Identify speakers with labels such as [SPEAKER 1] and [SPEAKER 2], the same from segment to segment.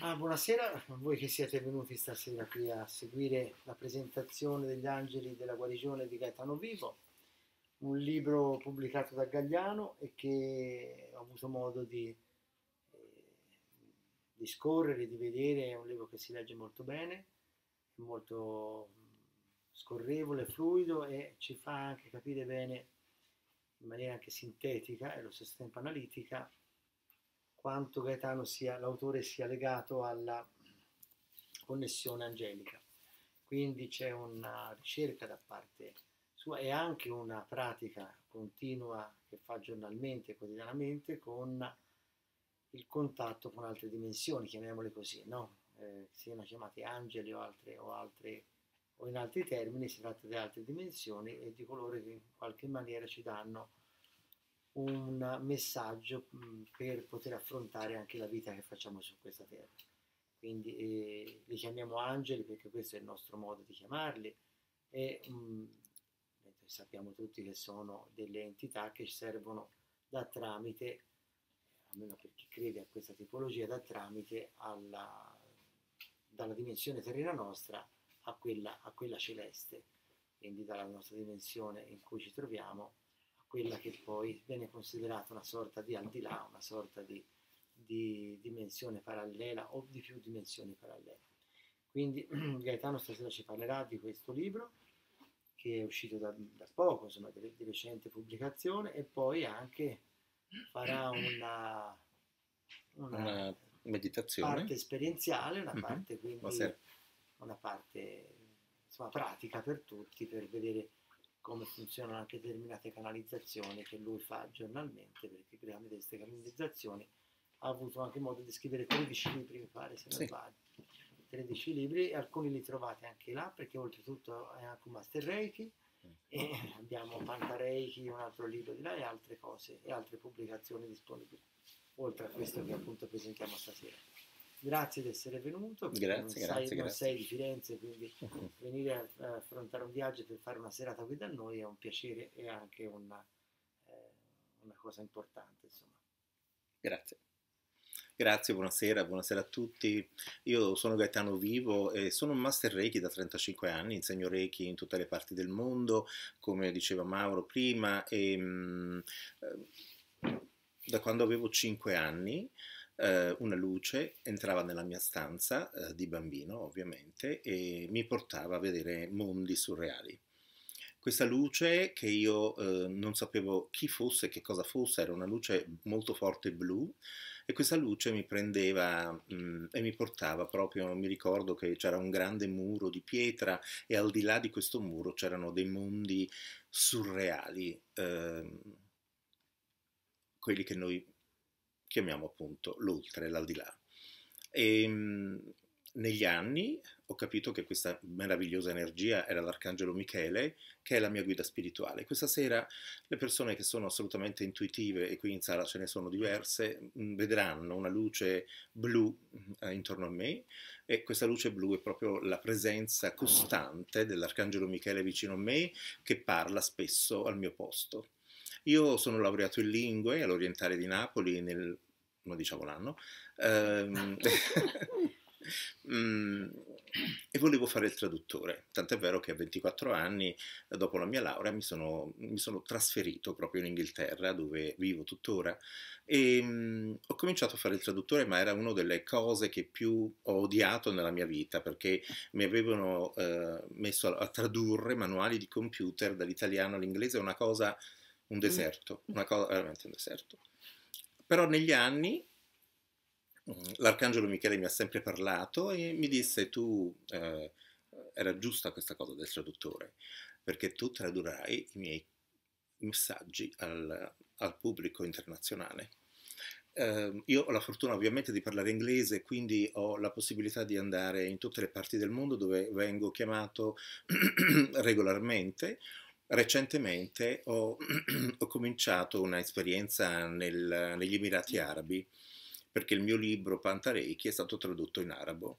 [SPEAKER 1] Ah, buonasera a voi che siete venuti stasera qui a seguire la presentazione degli angeli della guarigione di Gaetano Vivo, un libro pubblicato da Gagliano e che ho avuto modo di, eh, di scorrere, di vedere, è un libro che si legge molto bene, molto scorrevole, fluido e ci fa anche capire bene in maniera anche sintetica e allo stesso tempo analitica quanto Gaetano sia, l'autore sia legato alla connessione angelica. Quindi c'è una ricerca da parte sua e anche una pratica continua che fa giornalmente, quotidianamente, con il contatto con altre dimensioni, chiamiamole così, no? eh, siano chiamate angeli o altre, o altre, o in altri termini si tratta di altre dimensioni e di coloro che in qualche maniera ci danno un messaggio mm, per poter affrontare anche la vita che facciamo su questa terra. Quindi eh, li chiamiamo angeli perché questo è il nostro modo di chiamarli e mh, mm, sappiamo tutti che sono delle entità che servono da tramite, almeno per chi crede a questa tipologia, da tramite alla, dalla dimensione terrena nostra a quella, a quella celeste, quindi dalla nostra dimensione in cui ci troviamo quella che poi viene considerata una sorta di al di là, una sorta di, di dimensione parallela o di più dimensioni parallele. Quindi Gaetano stasera ci parlerà di questo libro che è uscito da, da poco, insomma, di, di, recente pubblicazione e poi anche farà una, una,
[SPEAKER 2] una meditazione. parte
[SPEAKER 1] esperienziale, una mhm. parte quindi una parte insomma, pratica per tutti per vedere come funzionano anche determinate canalizzazioni che lui fa giornalmente, perché tramite queste canalizzazioni ha avuto anche modo di scrivere 13 libri, mi pare, se non sì. sbaglio. 13 libri e alcuni li trovate anche là, perché oltretutto è anche un Master Reiki, e abbiamo Pantareiki, un altro libro di là e altre cose, e altre pubblicazioni disponibili, oltre a questo che appunto presentiamo stasera grazie di essere venuto. Grazie, non grazie, sai, grazie. Non sei di Firenze, quindi venire a affrontare un viaggio per fare una serata qui da noi è un piacere e anche una, eh, una cosa importante.
[SPEAKER 2] Insomma. Grazie. Grazie, buonasera, buonasera a tutti. Io sono Gaetano Vivo e sono un master Reiki da 35 anni, insegno Reiki in tutte le parti del mondo, come diceva Mauro prima, e, ehm, eh, da quando avevo 5 anni eh, una luce entrava nella mia stanza, eh, di bambino ovviamente, e mi portava a vedere mondi surreali. Questa luce che io eh, non sapevo chi fosse, che cosa fosse, era una luce molto forte blu e questa luce mi prendeva mh, mm, e mi portava proprio, mi ricordo che c'era un grande muro di pietra e al di là di questo muro c'erano dei mondi surreali ehm, quelli che noi chiamiamo appunto l'oltre, l'aldilà. E, ehm, negli anni ho capito che questa meravigliosa energia era l'Arcangelo Michele, che è la mia guida spirituale. Questa sera le persone che sono assolutamente intuitive, e qui in sala ce ne sono diverse, mm, vedranno una luce blu eh, intorno a me e questa luce blu è proprio la presenza costante dell'Arcangelo Michele vicino a me che parla spesso al mio posto. Io sono laureato in lingue all'Orientale di Napoli nel, non diciamo l'anno, ehm, mm, e volevo fare il traduttore, tant'è vero che a 24 anni, dopo la mia laurea, mi sono, mi sono trasferito proprio in Inghilterra, dove vivo tuttora, e um, ho cominciato a fare il traduttore, ma era una delle cose che più ho odiato nella mia vita, perché mi avevano eh, messo a, a tradurre manuali di computer dall'italiano all'inglese, una cosa un mm. deserto, una cosa veramente un deserto. Però negli anni mm, l'arcangelo Michele mi ha sempre parlato e mi disse tu, eh, era giusta questa cosa del traduttore, perché tu tradurrai i miei messaggi al, al pubblico internazionale. Eh, io ho la fortuna ovviamente di parlare inglese, quindi ho la possibilità di andare in tutte le parti del mondo dove vengo chiamato regolarmente Recentemente ho, ho cominciato un'esperienza negli Emirati Arabi perché il mio libro Pantareiki è stato tradotto in arabo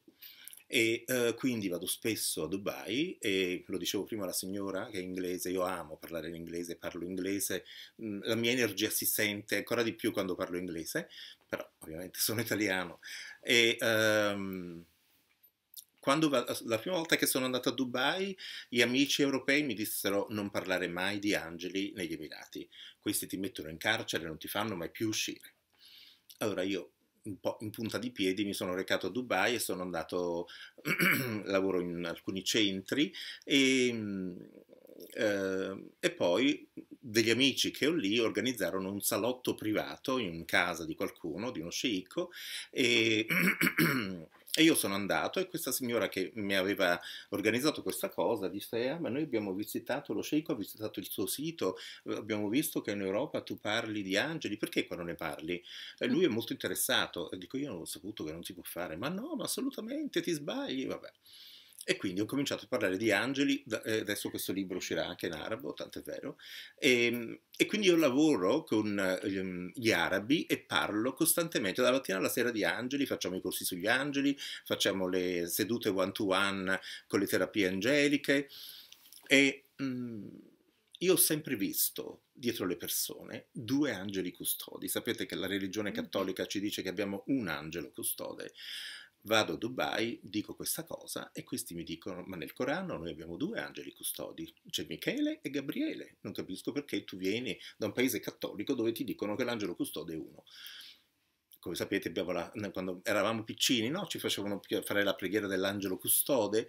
[SPEAKER 2] e eh, quindi vado spesso a Dubai e lo dicevo prima alla signora che è inglese, io amo parlare in inglese, parlo inglese, mm, la mia energia si sente ancora di più quando parlo inglese, però ovviamente sono italiano e, um, quando la prima volta che sono andato a Dubai, gli amici europei mi dissero non parlare mai di angeli negli Emirati. Questi ti mettono in carcere, non ti fanno mai più uscire. Allora io un po' in punta di piedi mi sono recato a Dubai e sono andato, lavoro in alcuni centri e, ehm, eh, e poi degli amici che ho lì organizzarono un salotto privato in casa di qualcuno, di uno sceicco e E io sono andato e questa signora che mi aveva organizzato questa cosa disse, ah, ma noi abbiamo visitato lo sceicco, ha visitato il suo sito, eh, abbiamo visto che in Europa tu parli di angeli, perché qua non ne parli? E mm. lui è molto interessato e dico, io non ho saputo che non si può fare, ma no, ma assolutamente ti sbagli, vabbè. E quindi ho cominciato a parlare di angeli, adesso eh, questo libro uscirà anche in arabo, tanto è vero, e, ehm, e, quindi io lavoro con ehm, gli arabi e parlo costantemente, dalla mattina alla sera di angeli, facciamo i corsi sugli angeli, facciamo le sedute one-to-one con le terapie angeliche e mh, mm, io ho sempre visto dietro le persone due angeli custodi, sapete che la religione mm. cattolica ci dice che abbiamo un angelo custode, Vado a Dubai, dico questa cosa e questi mi dicono, ma nel Corano noi abbiamo due angeli custodi, c'è Michele e Gabriele, non capisco perché tu vieni da un paese cattolico dove ti dicono che l'angelo custode è uno. Come sapete, la, quando eravamo piccini, no? ci facevano fare la preghiera dell'angelo custode,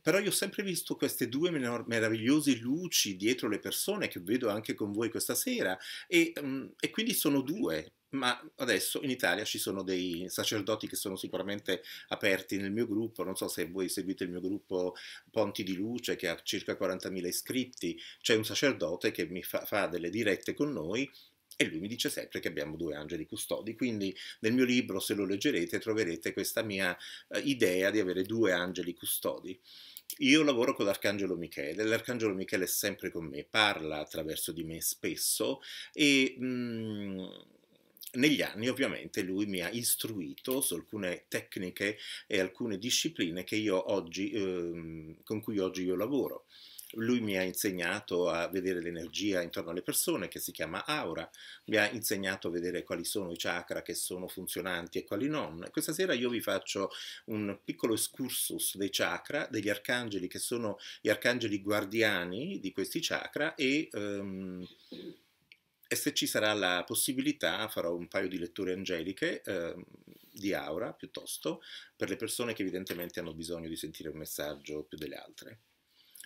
[SPEAKER 2] però io ho sempre visto queste due meravigliose luci dietro le persone che vedo anche con voi questa sera e, mm, e quindi sono due, ma adesso in Italia ci sono dei sacerdoti che sono sicuramente aperti nel mio gruppo, non so se voi seguite il mio gruppo Ponti di Luce che ha circa 40.000 iscritti, c'è un sacerdote che mi fa, fa delle dirette con noi e lui mi dice sempre che abbiamo due angeli custodi, quindi nel mio libro se lo leggerete troverete questa mia eh, idea di avere due angeli custodi. Io lavoro con l'Arcangelo Michele, l'Arcangelo Michele è sempre con me, parla attraverso di me spesso e... Mm, negli anni ovviamente lui mi ha istruito su alcune tecniche e alcune discipline oggi, ehm, con cui oggi io lavoro. Lui mi ha insegnato a vedere l'energia intorno alle persone, che si chiama aura, mi ha insegnato a vedere quali sono i chakra che sono funzionanti e quali non. Questa sera io vi faccio un piccolo excursus dei chakra, degli arcangeli che sono gli arcangeli guardiani di questi chakra e... Ehm, e se ci sarà la possibilità farò un paio di letture angeliche, eh, di aura piuttosto, per le persone che evidentemente hanno bisogno di sentire un messaggio più delle altre.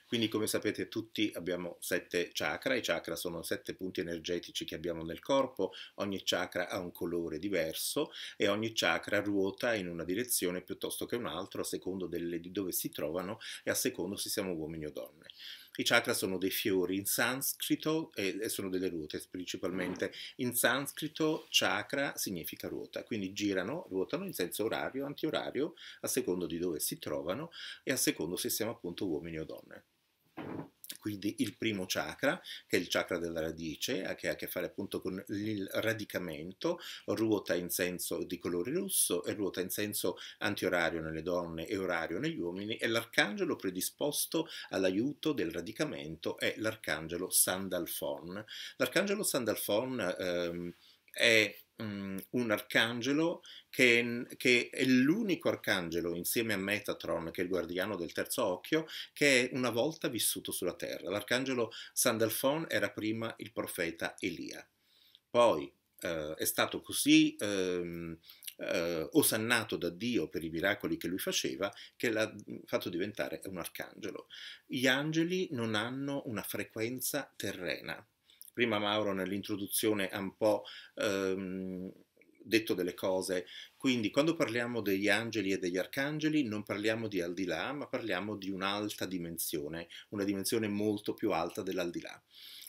[SPEAKER 2] Quindi come sapete tutti abbiamo sette chakra, i chakra sono sette punti energetici che abbiamo nel corpo, ogni chakra ha un colore diverso e ogni chakra ruota in una direzione piuttosto che un'altra a secondo delle, di dove si trovano e a secondo se siamo uomini o donne. I chakra sono dei fiori in sanscrito e eh, sono delle ruote ah. principalmente. In sanscrito chakra significa ruota, quindi girano, ruotano in senso orario, antiorario, a secondo di dove si trovano e a secondo se siamo appunto uomini o donne. Quindi il primo chakra, che è il chakra della radice, che ha a che fare appunto con il radicamento, ruota in senso di colore rosso e ruota in senso antiorario nelle donne e orario negli uomini, e l'arcangelo predisposto all'aiuto del radicamento è l'arcangelo Sandalfon. L'arcangelo Sandalfon ehm, è Mhmm, un arcangelo che, che è l'unico arcangelo insieme a Metatron, che è il guardiano del terzo occhio, che è una volta vissuto sulla terra. L'arcangelo Sandalfon era prima il profeta Elia. Poi eh, è stato così ehm, eh, osannato da Dio per i miracoli che lui faceva, che l'ha mhmm, fatto diventare un arcangelo. Gli angeli non hanno una frequenza terrena, Prima Mauro nell'introduzione ha un po' ehm, detto delle cose, quindi quando parliamo degli angeli e degli arcangeli non parliamo di al di là, ma parliamo di un'alta dimensione, una dimensione molto più alta dell'aldilà.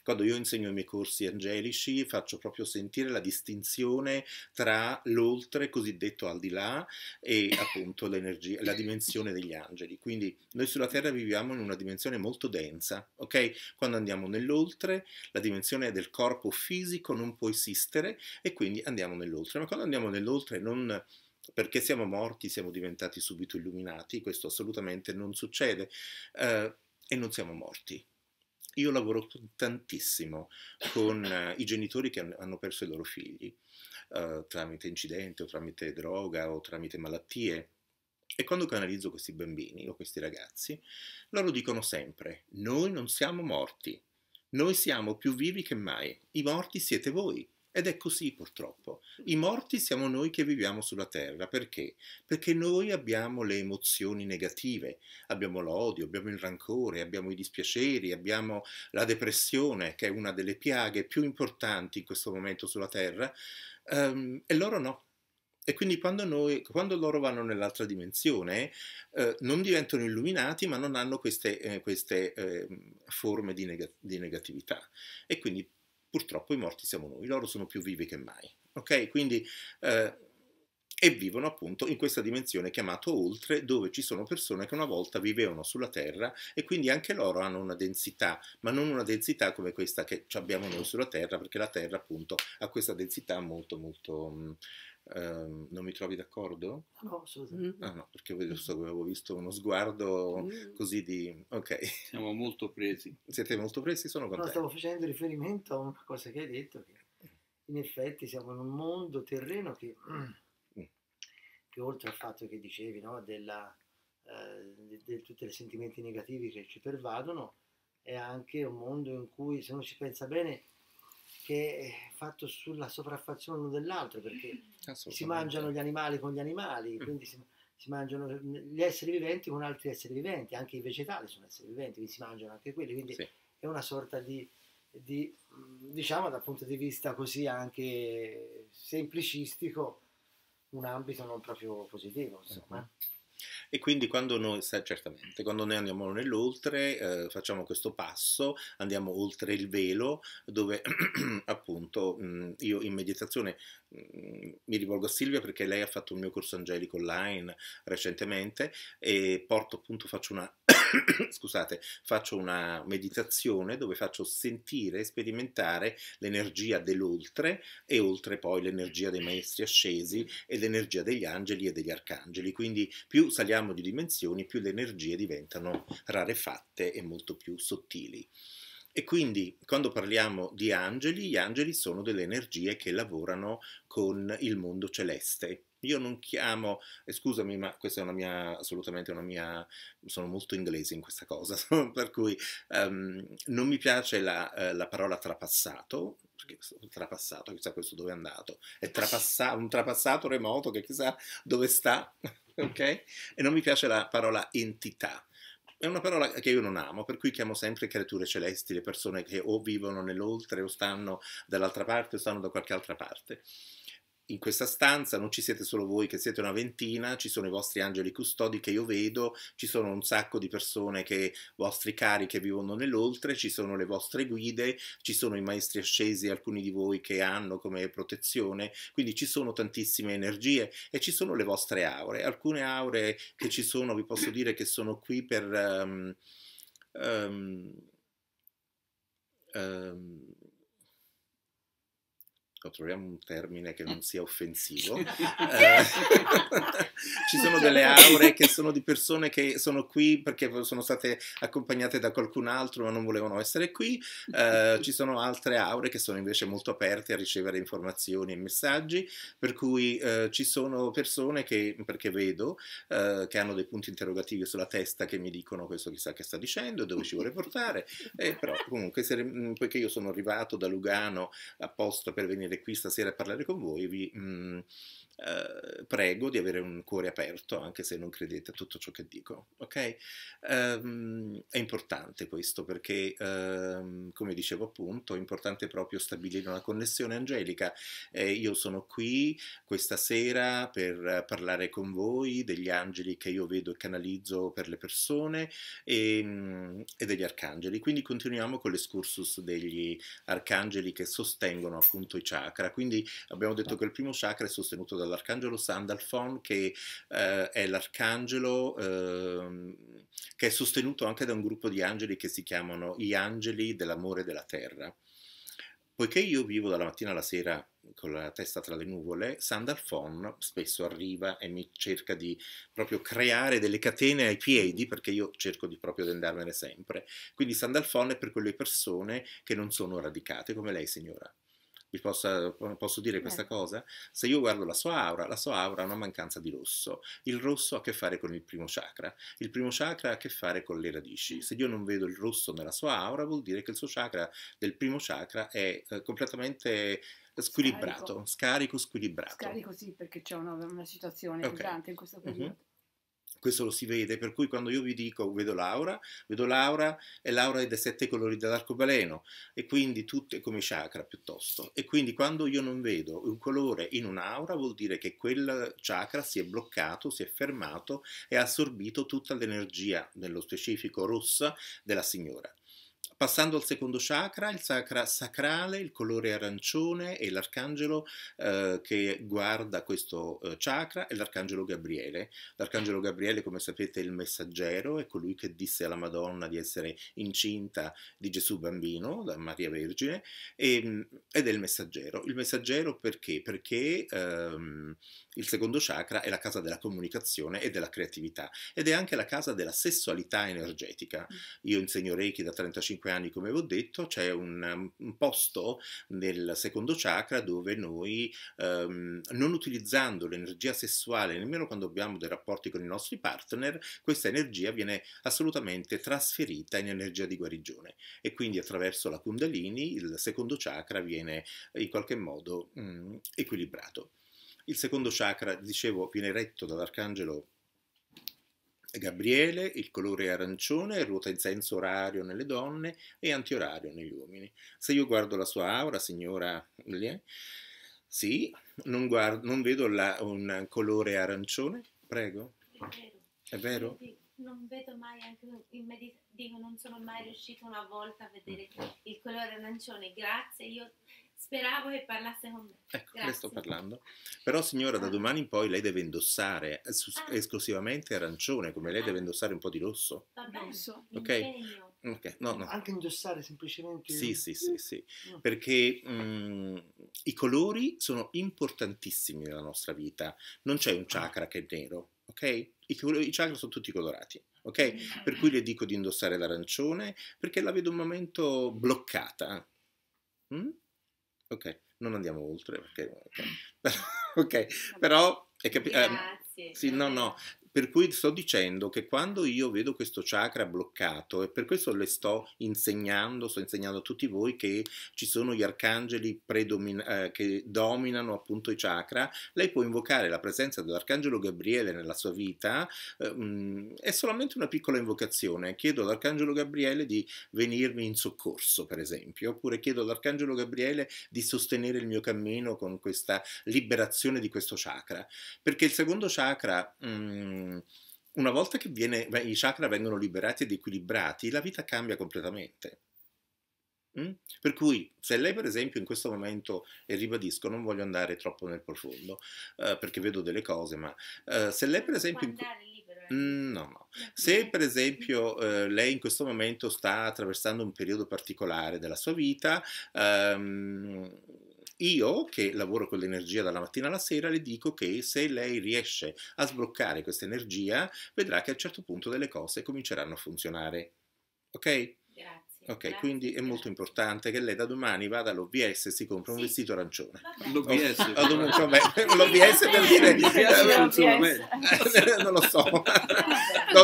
[SPEAKER 2] Quando io insegno i miei corsi angelici faccio proprio sentire la distinzione tra l'oltre, cosiddetto al di là, e appunto l'energia, la dimensione degli angeli. Quindi noi sulla Terra viviamo in una dimensione molto densa, ok? Quando andiamo nell'oltre, la dimensione del corpo fisico non può esistere e quindi andiamo nell'oltre. Ma quando andiamo nell'oltre non perché siamo morti, siamo diventati subito illuminati, questo assolutamente non succede eh, e non siamo morti. Io lavoro tantissimo con eh, i genitori che hanno perso i loro figli eh, tramite incidente o tramite droga o tramite malattie. E quando canalizzo questi bambini o questi ragazzi, loro dicono sempre, noi non siamo morti, noi siamo più vivi che mai, i morti siete voi. Ed è così purtroppo. I morti siamo noi che viviamo sulla Terra. Perché? Perché noi abbiamo le emozioni negative, abbiamo l'odio, abbiamo il rancore, abbiamo i dispiaceri, abbiamo la depressione, che è una delle piaghe più importanti in questo momento sulla Terra, um, e loro no. E quindi quando, noi, quando loro vanno nell'altra dimensione, eh, non diventano illuminati, ma non hanno queste, eh, queste eh, forme di, neg di negatività. E quindi purtroppo i morti siamo noi, loro sono più vivi che mai. Ok? Quindi eh, e vivono appunto in questa dimensione chiamata oltre, dove ci sono persone che una volta vivevano sulla Terra e quindi anche loro hanno una densità, ma non una densità come questa che abbiamo noi sulla Terra, perché la Terra appunto ha questa densità molto molto mm, Um, non mi trovi d'accordo?
[SPEAKER 1] Ah, no, assolutamente. Mm. Ah,
[SPEAKER 2] no, perché avevo visto uno sguardo mm. così di... Ok. Siamo molto presi. Siete molto presi, sono contento. No, stavo
[SPEAKER 1] facendo riferimento a una cosa che hai detto, che in effetti siamo in un mondo terreno che,
[SPEAKER 2] mm,
[SPEAKER 1] che oltre al fatto che dicevi, no, della, eh, di, di tutti i sentimenti negativi che ci pervadono, è anche un mondo in cui, se non ci pensa bene, che è fatto sulla sopraffazione l'uno dell'altro, perché
[SPEAKER 2] si mangiano gli
[SPEAKER 1] animali con gli animali, mm. quindi si, si, mangiano gli esseri viventi con altri esseri viventi, anche i vegetali sono esseri viventi, quindi si mangiano anche quelli, quindi sì. è una sorta di, di, diciamo dal punto di vista così anche semplicistico, un ambito non proprio positivo, insomma. Uh-huh.
[SPEAKER 2] E quindi quando noi, certamente, quando noi andiamo nell'oltre, eh, facciamo questo passo, andiamo oltre il velo, dove appunto mh, mm, io in meditazione mh, mm, mi rivolgo a Silvia perché lei ha fatto il mio corso angelico online recentemente e porto appunto, faccio una scusate, faccio una meditazione dove faccio sentire sperimentare l'energia dell'oltre e oltre poi l'energia dei maestri ascesi e l'energia degli angeli e degli arcangeli. Quindi più saliamo di dimensioni, più le energie diventano rarefatte e molto più sottili. E quindi quando parliamo di angeli, gli angeli sono delle energie che lavorano con il mondo celeste io non chiamo, eh, scusami, ma questa è una mia, assolutamente una mia, sono molto inglese in questa cosa, per cui um, non mi piace la, eh, la parola trapassato, perché trapassato, chissà questo dove è andato, è trapassa, un trapassato remoto che chissà dove sta, ok? E non mi piace la parola entità, è una parola che io non amo, per cui chiamo sempre creature celesti le persone che o vivono nell'oltre o stanno dall'altra parte o stanno da qualche altra parte in questa stanza non ci siete solo voi che siete una ventina, ci sono i vostri angeli custodi che io vedo, ci sono un sacco di persone che vostri cari che vivono nell'oltre, ci sono le vostre guide, ci sono i maestri ascesi, alcuni di voi che hanno come protezione, quindi ci sono tantissime energie e ci sono le vostre aure. Alcune aure che ci sono, vi posso dire che sono qui per um, um, um, Ecco, troviamo un termine che non sia offensivo. Eh, ci sono delle aure che sono di persone che sono qui perché sono state accompagnate da qualcun altro ma non volevano essere qui. Uh, ci sono altre aure che sono invece molto aperte a ricevere informazioni e messaggi, per cui uh, ci sono persone che, perché vedo, uh, che hanno dei punti interrogativi sulla testa che mi dicono questo chissà che sta dicendo, dove ci vuole portare. Eh, però comunque, se, poiché io sono arrivato da Lugano apposta per venire qui stasera a parlare con voi, vi, mh, mm, eh, prego di avere un cuore aperto anche se non credete a tutto ciò che dico, ok? Um, è importante questo perché, um, come dicevo appunto, è importante proprio stabilire una connessione angelica. Eh, io sono qui questa sera per parlare con voi degli angeli che io vedo e canalizzo per le persone e, ehm, e degli arcangeli. Quindi continuiamo con l'escursus degli arcangeli che sostengono appunto i chakra. Quindi abbiamo detto ecco. che il primo chakra è sostenuto da dall'arcangelo Sandalfon, che eh, è l'arcangelo eh, che è sostenuto anche da un gruppo di angeli che si chiamano gli angeli dell'amore della terra. Poiché io vivo dalla mattina alla sera con la testa tra le nuvole, Sandalfon spesso arriva e mi cerca di proprio creare delle catene ai piedi, perché io cerco di proprio di andarmene sempre. Quindi Sandalfon è per quelle persone che non sono radicate, come lei signora vi possa, posso dire questa eh. cosa? Se io guardo la sua aura, la sua aura ha una mancanza di rosso. Il rosso ha a che fare con il primo chakra, il primo chakra ha a che fare con le radici. Se io non vedo il rosso nella sua aura, vuol dire che il suo chakra del primo chakra è eh, completamente squilibrato, scarico, scarico squilibrato.
[SPEAKER 3] Scarico sì, perché c'è una, una situazione okay. pesante in questo periodo. Mm-hmm
[SPEAKER 2] questo lo si vede, per cui quando io vi dico vedo Laura, vedo Laura e Laura è dei sette colori dell'arcobaleno e quindi tutte come chakra piuttosto. E quindi quando io non vedo un colore in un'aura vuol dire che quel chakra si è bloccato, si è fermato e ha assorbito tutta l'energia, nello specifico rossa, della signora. Passando al secondo chakra, il chakra sacrale, il colore arancione e l'arcangelo eh, che guarda questo eh, chakra è l'arcangelo Gabriele. L'arcangelo Gabriele, come sapete, è il messaggero, è colui che disse alla Madonna di essere incinta di Gesù bambino, da Maria Vergine, e, ehm, ed è il messaggero. Il messaggero perché? Perché ehm, il secondo chakra è la casa della comunicazione e della creatività ed è anche la casa della sessualità energetica. Mm. Io insegno Reiki da 35 anni, come vi ho detto, c'è un, um, un posto nel secondo chakra dove noi, ehm, non utilizzando l'energia sessuale, nemmeno quando abbiamo dei rapporti con i nostri partner, questa energia viene assolutamente trasferita in energia di guarigione e quindi attraverso la kundalini il secondo chakra viene in qualche modo mm, equilibrato. Il secondo chakra, dicevo, viene retto dall'arcangelo Gabriele, il colore è arancione, ruota in senso orario nelle donne e antiorario negli uomini. Se io guardo la sua aura, signora sì, non, guardo, non vedo la, un colore arancione, prego. È vero?
[SPEAKER 4] Non vedo mai, anche in meditazione, dico, non sono mai riuscita una volta a vedere mm. il colore arancione, grazie, io Speravo che parlasse con me.
[SPEAKER 2] Ecco, Grazie. le sto parlando. Però signora, da ah. domani in poi lei deve indossare eh, ah. esclusivamente arancione, come lei ah. deve indossare un po' di rosso.
[SPEAKER 1] Va bene, rosso. ok.
[SPEAKER 2] Okay. No, no. Anche indossare
[SPEAKER 1] semplicemente. Sì, sì, sì,
[SPEAKER 2] sì. No. Mm. perché mh, mm, i colori sono importantissimi nella nostra vita. Non c'è un ah. chakra che è nero, ok? I, i chakra sono tutti colorati, ok? Mm. Per cui le dico di indossare l'arancione perché la vedo un momento bloccata. Mm? Ok, non andiamo oltre perché... Ok, però... È capi- ehm, Grazie. Eh, sì, no, no, per cui sto dicendo che quando io vedo questo chakra bloccato, e per questo le sto insegnando, sto insegnando a tutti voi che ci sono gli arcangeli eh, che dominano appunto i chakra, lei può invocare la presenza dell'arcangelo Gabriele nella sua vita, eh, mm, è solamente una piccola invocazione, chiedo all'arcangelo Gabriele di venirmi in soccorso per esempio, oppure chiedo all'arcangelo Gabriele di sostenere il mio cammino con questa liberazione di questo chakra, perché il secondo chakra... Mh, mm, Ehm, una volta che viene, i chakra vengono liberati ed equilibrati, la vita cambia completamente. Mm? Per cui, se lei, per esempio, in questo momento, e ribadisco, non voglio andare troppo nel profondo eh, perché vedo delle cose, ma eh, se lei, per esempio. Eh. Mm, no, no. Mm. Se per esempio eh, lei in questo momento sta attraversando un periodo particolare della sua vita, ehm, io, che lavoro con l'energia dalla mattina alla sera, le dico che se lei riesce a sbloccare questa energia, vedrà che a un certo punto delle cose cominceranno a funzionare. Ok? Grazie. Ok, Grazie. quindi è molto importante che lei da domani vada all'OBS e si compra un vestito arancione. L'OBS. L'OBS per dire... non lo so. No,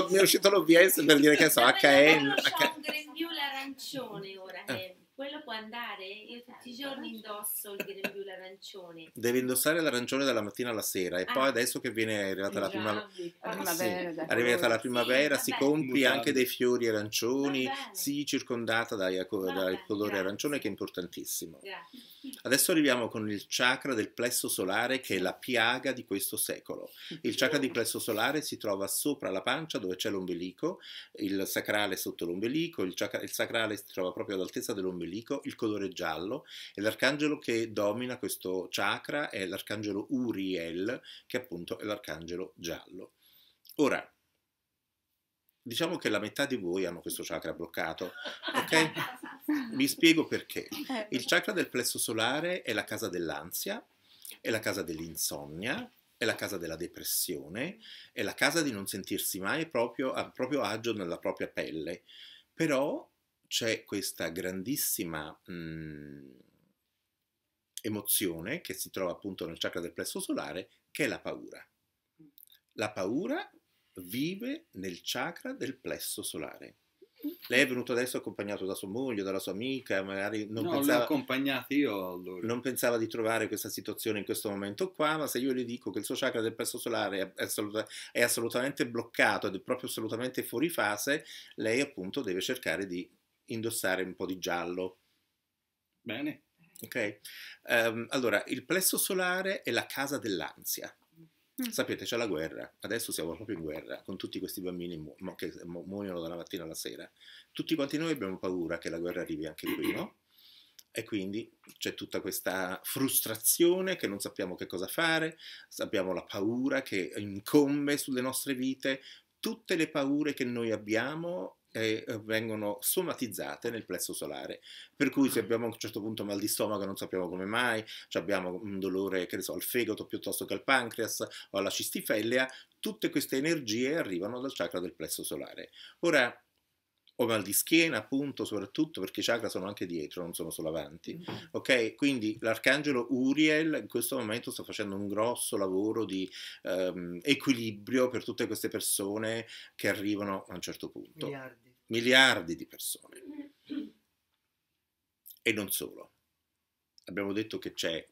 [SPEAKER 2] mi è uscito l'OBS per dire che so, HM... H- un grembiule
[SPEAKER 4] arancione giorni indosso il grembiule arancione. Deve
[SPEAKER 2] indossare l'arancione dalla mattina alla sera e ah. poi adesso che viene arrivata la, prima... Ah, primavera, sì, la primavera sì, si compri anche dei fiori arancioni, si circondata dai, dal colore Grazie. arancione che è importantissimo. Grazie. Adesso arriviamo con il chakra del plesso solare che è la piaga di questo secolo. Il chakra di plesso solare si trova sopra la pancia dove c'è l'ombelico, il sacrale sotto l'ombelico, il, chakra, il sacrale si trova proprio all'altezza dell'ombelico, il colore giallo e l'arcangelo che domina questo chakra è l'arcangelo Uriel, che appunto è l'arcangelo giallo. Ora, diciamo che la metà di voi hanno questo chakra bloccato, ok? Vi spiego perché. Eh. Il chakra del plesso solare è la casa dell'ansia, è la casa dell'insonnia, è la casa della depressione, è la casa di non sentirsi mai proprio a proprio agio nella propria pelle. Però c'è questa grandissima... Mh, mhmm, emozione che si trova appunto nel chakra del plesso solare, che è la paura. La paura vive nel chakra del plesso solare. Lei è venuto adesso accompagnato da sua moglie, dalla sua amica, magari non no, pensava... l'ho accompagnata io allora. Non pensava di trovare questa situazione in questo momento qua, ma se io le dico che il suo chakra del plesso solare è, assoluta, è assolutamente bloccato ed è proprio assolutamente fuori fase, lei appunto deve cercare di indossare un po' di giallo. Bene. Ok? Um, allora, il plesso solare è la casa dell'ansia. Mm. Sapete, c'è la guerra, adesso siamo proprio in guerra con tutti questi bambini mu- che mu- muoiono dalla mattina alla sera. Tutti quanti noi abbiamo paura che la guerra arrivi anche qui, no? E quindi c'è tutta questa frustrazione che non sappiamo che cosa fare, abbiamo la paura che incombe sulle nostre vite, tutte le paure che noi abbiamo eh, vengono somatizzate nel plesso solare. Per cui se ah. abbiamo a un certo punto mal di stomaco non sappiamo come mai, cioè abbiamo un dolore che ne so, al fegato piuttosto che al pancreas o alla cistifellea, tutte queste energie arrivano dal chakra del plesso solare. Ora, o mal di schiena, appunto, soprattutto perché i chakra sono anche dietro, non sono solo avanti. Mm. Ok, quindi l'arcangelo Uriel in questo momento sta facendo un grosso lavoro di ehm, equilibrio per tutte queste persone che arrivano a un certo punto. Miliardi. Miliardi di persone. E non solo. Abbiamo detto che c'è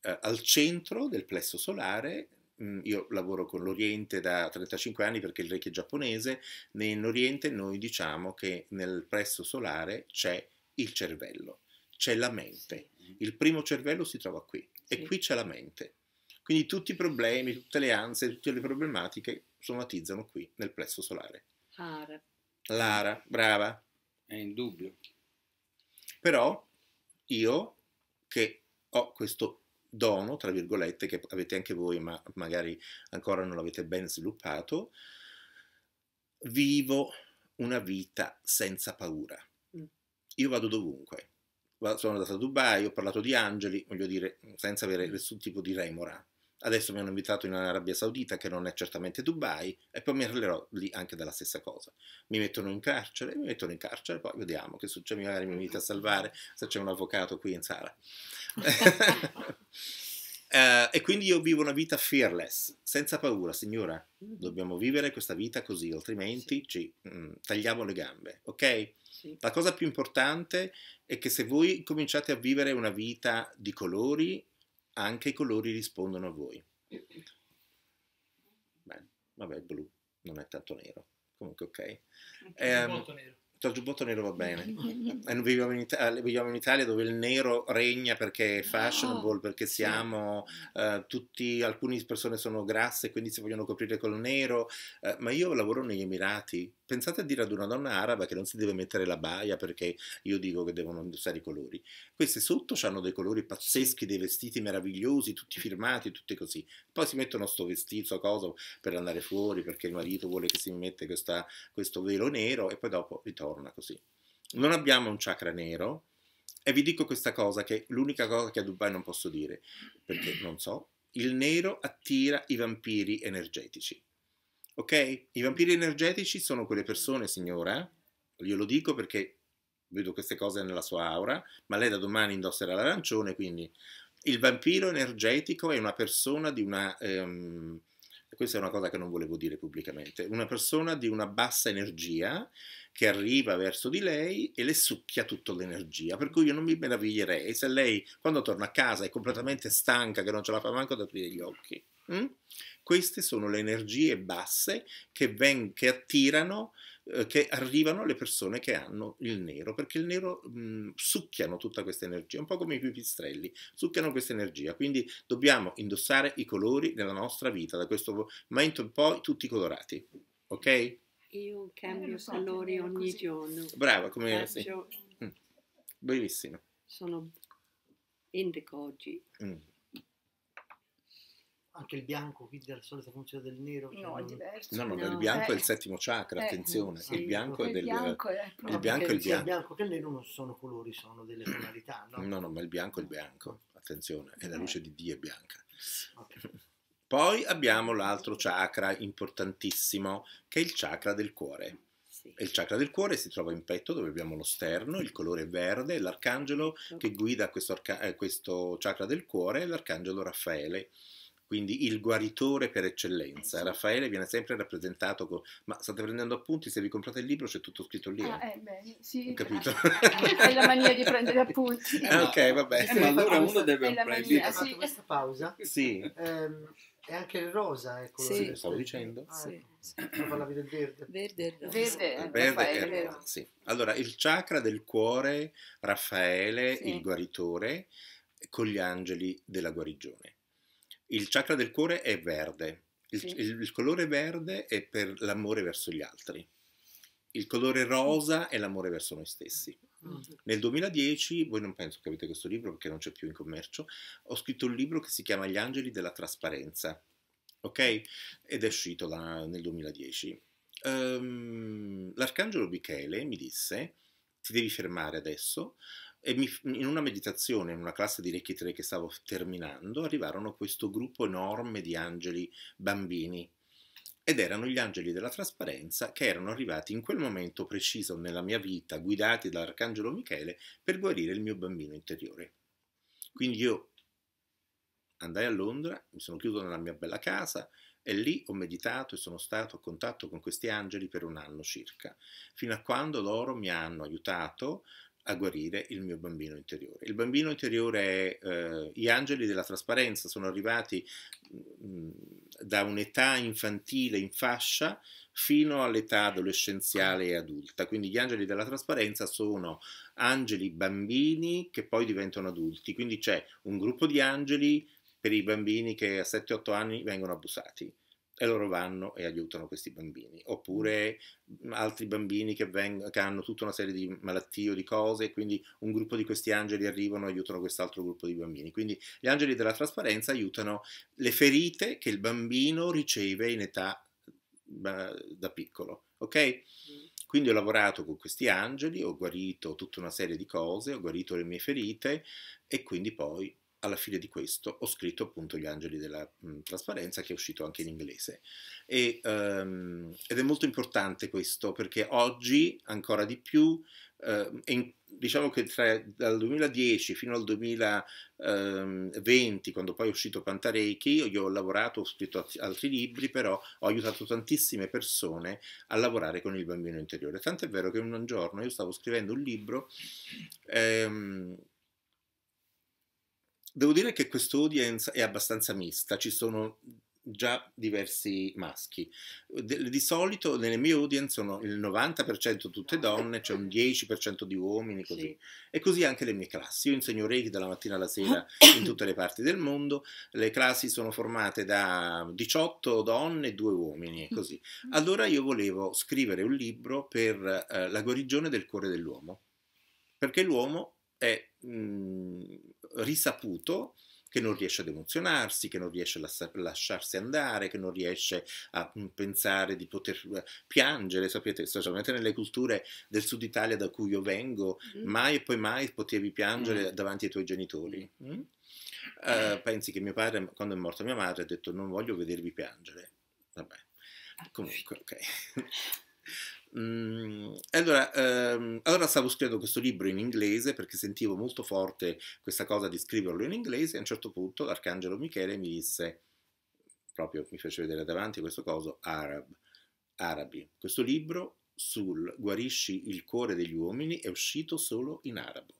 [SPEAKER 2] eh, al centro del plesso solare Mhmm, io lavoro con l'Oriente da 35 anni perché il Reiki è giapponese, nell'Oriente noi diciamo che nel plesso solare c'è il cervello, c'è la mente. Mm. Il primo cervello si trova qui e sì. qui c'è la mente. Quindi tutti i problemi, tutte le ansie, tutte le problematiche somatizzano qui nel plesso solare. Lara. Lara, brava. È in dubbio. Però io che ho questo dono, tra virgolette, che avete anche voi, ma magari ancora non l'avete ben sviluppato, vivo una vita senza paura. Mm. Io vado dovunque. Sono andato a Dubai, ho parlato di angeli, voglio dire, senza avere mm. nessun tipo di remora. Adesso mi hanno invitato in Arabia Saudita, che non è certamente Dubai, e poi mi parlerò lì anche della stessa cosa. Mi mettono in carcere, mi mettono in carcere, poi vediamo che succede, magari mi invita a salvare se c'è un avvocato qui in sala. eh, e quindi io vivo una vita fearless, senza paura, signora. Mm-hmm. Dobbiamo vivere questa vita così, altrimenti sì. ci mh, mm, tagliamo le gambe, ok? Sì. La cosa più importante è che se voi cominciate a vivere una vita di colori, anche i colori rispondono a voi. Beh, vabbè, blu non è tanto nero. Comunque, ok. Um, il giubbotto nero va bene. Eh, viviamo in, Italia, eh, viviamo in, Italia, dove il nero regna perché è ah, fashionable, perché siamo uh, tutti, alcune persone sono grasse quindi si vogliono coprire col nero. Uh, ma io lavoro negli Emirati Pensate a dire ad una donna araba che non si deve mettere la baia perché io dico che devono indossare i colori. Queste sotto hanno dei colori pazzeschi, dei vestiti meravigliosi, tutti firmati, tutti così. Poi si mettono sto vestito, cosa, per andare fuori perché il marito vuole che si mette questa, questo velo nero e poi dopo ritorna così. Non abbiamo un chakra nero e vi dico questa cosa che è l'unica cosa che a Dubai non posso dire perché non so. Il nero attira i vampiri energetici Ok? I vampiri energetici sono quelle persone, signora, glielo dico perché vedo queste cose nella sua aura, ma lei da domani indosserà l'arancione, quindi il vampiro energetico è una persona di una... Ehm, questa è una cosa che non volevo dire pubblicamente, una persona di una bassa energia che arriva verso di lei e le succhia tutta l'energia, per cui io non mi meraviglierei se lei quando torna a casa è completamente stanca, che non ce la fa manco ad aprire gli occhi. Hm? Queste sono le energie basse che, ven- che attirano eh, che arrivano alle persone che hanno il nero, perché il nero mh, mm, succhiano tutta questa energia, un po' come i pipistrelli, succhiano questa energia, quindi dobbiamo indossare i colori nella nostra vita, da questo momento in poi tutti colorati, ok?
[SPEAKER 3] Io eh, cambio eh, colori ogni così. giorno. Brava, come Faccio...
[SPEAKER 2] sì. Mm. Bravissima.
[SPEAKER 3] Sono indico oggi. Mm
[SPEAKER 1] anche il bianco quindi la solita funzione del nero cioè no è diverso no, no, no, il bianco eh. è il eh, settimo chakra eh. attenzione sì. il bianco è del bianco è il bianco è il bianco. il bianco che il nero non sono colori sono delle polarità
[SPEAKER 2] no? no no ma il bianco è il bianco attenzione è la eh. luce di Dio è bianca okay. poi abbiamo l'altro chakra importantissimo che è il chakra del cuore il chakra del cuore si trova in petto dove abbiamo lo sterno, il colore verde, l'arcangelo che guida questo, eh, questo chakra del cuore è l'arcangelo Raffaele quindi il guaritore per eccellenza. Esatto. Raffaele viene sempre rappresentato con... Ma state prendendo appunti? Se vi comprate il libro c'è tutto scritto lì. Ah, eh,
[SPEAKER 1] eh beh, sì.
[SPEAKER 2] Ho capito. è
[SPEAKER 1] la mania di prendere appunti. Eh, no, ok,
[SPEAKER 2] vabbè. Eh, ma allora uno deve prendere. Ha fatto questa pausa. Sì.
[SPEAKER 1] Ehm, e anche il rosa è quello ecco, sì. che stavo
[SPEAKER 2] dicendo. Ah, sì.
[SPEAKER 1] Ecco. parlavi del verde. Verde, verde, verde è eh, vero.
[SPEAKER 2] Sì. Allora, il chakra del cuore, Raffaele, sì. il guaritore, con gli angeli della guarigione il chakra del cuore è verde. Il, sì. il, il colore verde è per l'amore verso gli altri. Il colore rosa è l'amore verso noi stessi. Mm. Nel 2010, voi non penso che avete questo libro perché non c'è più in commercio, ho scritto un libro che si chiama Gli angeli della trasparenza, ok? Ed è uscito la, nel 2010. Um, ehm, l'arcangelo Michele mi disse, ti devi fermare adesso, e mi, in una meditazione, in una classe di Reiki 3 che stavo terminando, arrivarono questo gruppo enorme di angeli bambini. Ed erano gli angeli della trasparenza che erano arrivati in quel momento preciso nella mia vita, guidati dall'arcangelo Michele, per guarire il mio bambino interiore. Quindi io andai a Londra, mi sono chiuso nella mia bella casa, e lì ho meditato e sono stato a contatto con questi angeli per un anno circa, fino a quando loro mi hanno aiutato a guarire il mio bambino interiore. Il bambino interiore è eh, gli angeli della trasparenza, sono arrivati mh, mm, da un'età infantile in fascia fino all'età adolescenziale e adulta. Quindi gli angeli della trasparenza sono angeli bambini che poi diventano adulti, quindi c'è un gruppo di angeli per i bambini che a 7-8 anni vengono abusati e loro vanno e aiutano questi bambini, oppure mm. mhmm, altri bambini che, veng- che hanno tutta una serie di malattie o di cose, quindi un gruppo di questi angeli arrivano e aiutano quest'altro gruppo di bambini. Quindi gli angeli della trasparenza aiutano le ferite che il bambino riceve in età mhmm, da piccolo, ok? Mm. Quindi ho lavorato con questi angeli, ho guarito tutta una serie di cose, ho guarito le mie ferite e quindi poi alla fine di questo ho scritto appunto Gli angeli della mh, trasparenza che è uscito anche in inglese e, um, ed è molto importante questo perché oggi ancora di più uh, in, diciamo che tra, dal 2010 fino al 2020 ehm, quando poi è uscito Pantareiki io ho lavorato, ho scritto altri libri però ho aiutato tantissime persone a lavorare con il bambino interiore tant'è vero che un giorno io stavo scrivendo un libro um, Devo dire che questa audience è abbastanza mista, ci sono già diversi maschi. Di, di solito nelle mie audience sono il 90% tutte donne, c'è cioè un 10% di uomini, così. Sì. E così anche le mie classi. Io insegno Reiki dalla mattina alla sera in tutte le parti del mondo. Le classi sono formate da 18 donne e 2 uomini, così. Allora io volevo scrivere un libro per eh, la guarigione del cuore dell'uomo, perché l'uomo è mh, risaputo che non riesce ad emozionarsi, che non riesce a lasciarsi andare, che non riesce a pensare di poter eh, piangere, sapete, specialmente nelle culture del sud Italia da cui io vengo, mm. mai e poi mai potevi piangere mm. davanti ai tuoi genitori. Mm? Uh, pensi che mio padre, quando è morta mia madre, ha detto non voglio vedervi piangere. Vabbè, ah, comunque, ok. Mm, allora, ehm, allora, stavo scrivendo questo libro in inglese perché sentivo molto forte questa cosa di scriverlo in inglese e a un certo punto l'Arcangelo Michele mi disse, proprio mi fece vedere davanti questo coso, Arab, Arabi. Questo libro sul guarisci il cuore degli uomini è uscito solo in arabo.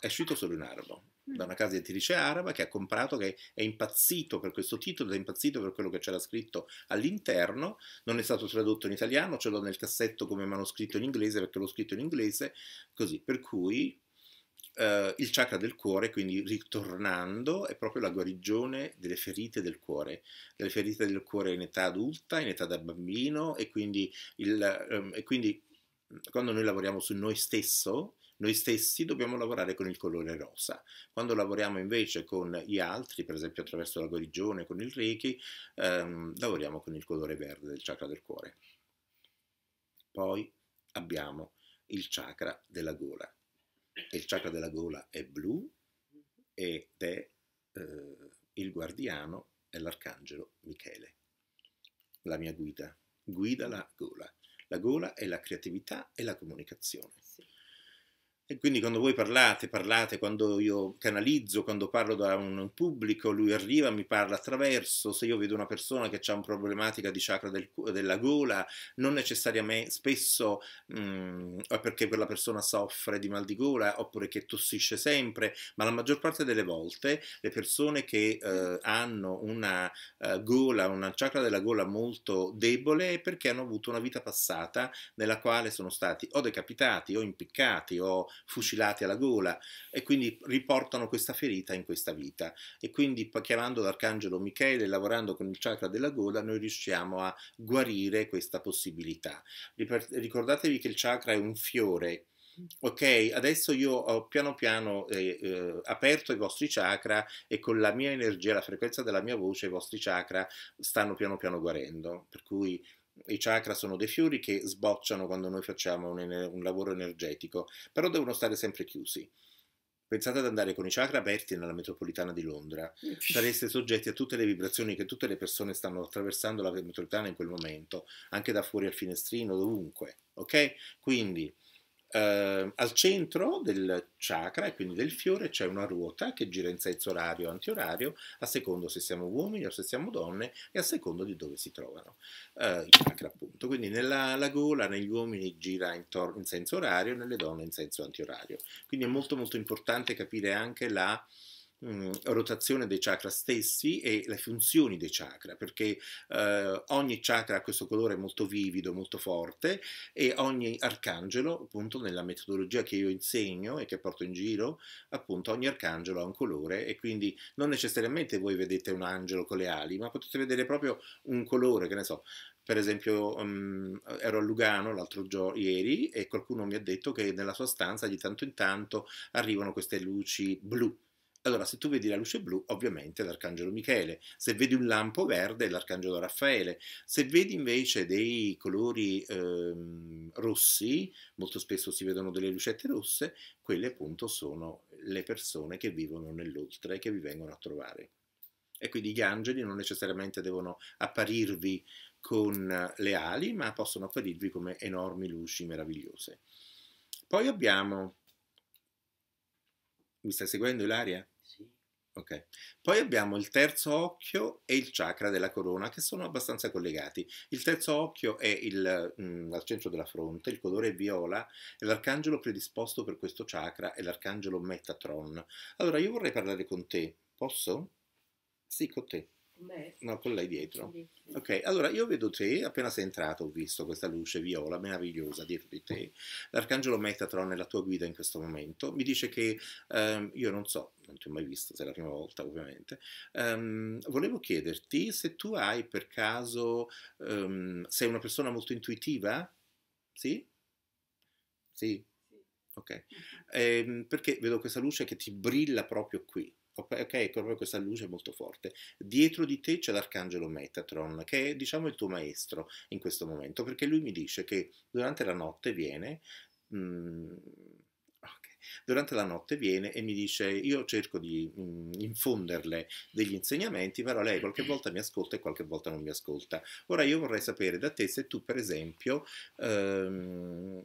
[SPEAKER 2] È uscito solo in arabo da una casa editrice araba che ha comprato, che è impazzito per questo titolo, è impazzito per quello che c'era scritto all'interno, non è stato tradotto in italiano, ce l'ho nel cassetto come manoscritto in inglese perché l'ho scritto in inglese, così, per cui Uh, il chakra del cuore, quindi ritornando, è proprio la guarigione delle ferite del cuore, delle ferite del cuore in età adulta, in età da bambino e quindi, il, um, e quindi quando noi lavoriamo su noi stesso, noi stessi dobbiamo lavorare con il colore rosa. Quando lavoriamo invece con gli altri, per esempio attraverso la guarigione, con il Reiki, ehm, lavoriamo con il colore verde del chakra del cuore. Poi abbiamo il chakra della gola. il chakra della gola è blu ed è eh, il guardiano, è l'arcangelo Michele. La mia guida. Guida la gola. La gola è la creatività e la comunicazione. E quindi quando voi parlate, parlate, quando io canalizzo, quando parlo da un pubblico, lui arriva, mi parla attraverso, se io vedo una persona che ha una problematica di chakra del, della gola, non necessariamente, spesso mh, mm, è perché quella persona soffre di mal di gola oppure che tossisce sempre, ma la maggior parte delle volte le persone che eh, hanno una eh, gola, una chakra della gola molto debole è perché hanno avuto una vita passata nella quale sono stati o decapitati o impiccati o fucilati alla gola e quindi riportano questa ferita in questa vita. E quindi chiamando l'arcangelo Michele, lavorando con il chakra della gola, noi riusciamo a guarire questa possibilità. Ricordatevi che il chakra è un fiore. Ok, adesso io ho piano piano eh, eh, aperto i vostri chakra e con la mia energia, la frequenza della mia voce, i vostri chakra stanno piano piano guarendo. Per cui i chakra sono dei fiori che sbocciano quando noi facciamo un, un lavoro energetico, però devono stare sempre chiusi. Pensate ad andare con i chakra aperti nella metropolitana di Londra, sareste soggetti a tutte le vibrazioni che tutte le persone stanno attraversando la metropolitana in quel momento, anche da fuori al finestrino, dovunque, ok? Quindi eh, al centro del chakra e quindi del fiore c'è una ruota che gira in senso orario e antiorario a secondo se siamo uomini o se siamo donne e a secondo di dove si trovano eh, i chakra appunto. Quindi nella gola negli uomini gira in, in senso orario, nelle donne in senso antiorario. Quindi è molto molto importante capire anche la Mm, rotazione dei chakra stessi e le funzioni dei chakra, perché eh, ogni chakra ha questo colore molto vivido, molto forte e ogni arcangelo, appunto nella metodologia che io insegno e che porto in giro, appunto ogni arcangelo ha un colore e quindi non necessariamente voi vedete un angelo con le ali, ma potete vedere proprio un colore, che ne so, per esempio um, ero a Lugano l'altro giorno ieri e qualcuno mi ha detto che nella sua stanza di tanto in tanto arrivano queste luci blu allora, se tu vedi la luce blu, ovviamente è l'Arcangelo Michele, se vedi un lampo verde è l'Arcangelo Raffaele, se vedi invece dei colori ehm, rossi, molto spesso si vedono delle lucette rosse, quelle appunto sono le persone che vivono nell'oltre, che vi vengono a trovare. E quindi gli angeli non necessariamente devono apparirvi con le ali, ma possono apparirvi come enormi luci meravigliose. Poi abbiamo... Mi stai seguendo Ilaria? Okay. Poi abbiamo il terzo occhio e il chakra della corona che sono abbastanza collegati. Il terzo occhio è il, mh, mm, al centro della fronte, il colore è viola, e l'arcangelo predisposto per questo chakra è l'arcangelo Metatron. Allora io vorrei parlare con te, posso? Sì, con te. Beh, no, con lei dietro. Ok, allora io vedo te, appena sei entrato ho visto questa luce viola meravigliosa dietro di te. L'arcangelo Metatron è la tua guida in questo momento. Mi dice che ehm, io non so, non ti ho mai visto, sei la prima volta ovviamente, um, volevo chiederti se tu hai per caso, um, sei una persona molto intuitiva? Sì? Sì? Ok, um, perché vedo questa luce che ti brilla proprio qui. Ok, proprio questa luce molto forte. Dietro di te c'è l'arcangelo Metatron, che è diciamo il tuo maestro in questo momento, perché lui mi dice che durante la notte viene, mh, mm, Durante la notte viene e mi dice io cerco di mh, mm, infonderle degli insegnamenti, però lei qualche volta mi ascolta e qualche volta non mi ascolta. Ora io vorrei sapere da te se tu per esempio... Ehm,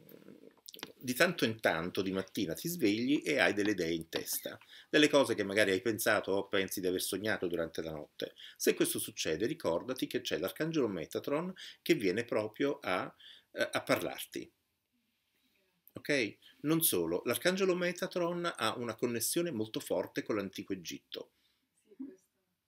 [SPEAKER 2] di tanto in tanto di mattina ti svegli e hai delle idee in testa, delle cose che magari hai pensato o pensi di aver sognato durante la notte. Se questo succede, ricordati che c'è l'arcangelo Metatron che viene proprio a, eh, a parlarti. Ok? Non solo, l'arcangelo Metatron ha una connessione molto forte con l'antico Egitto. Sì,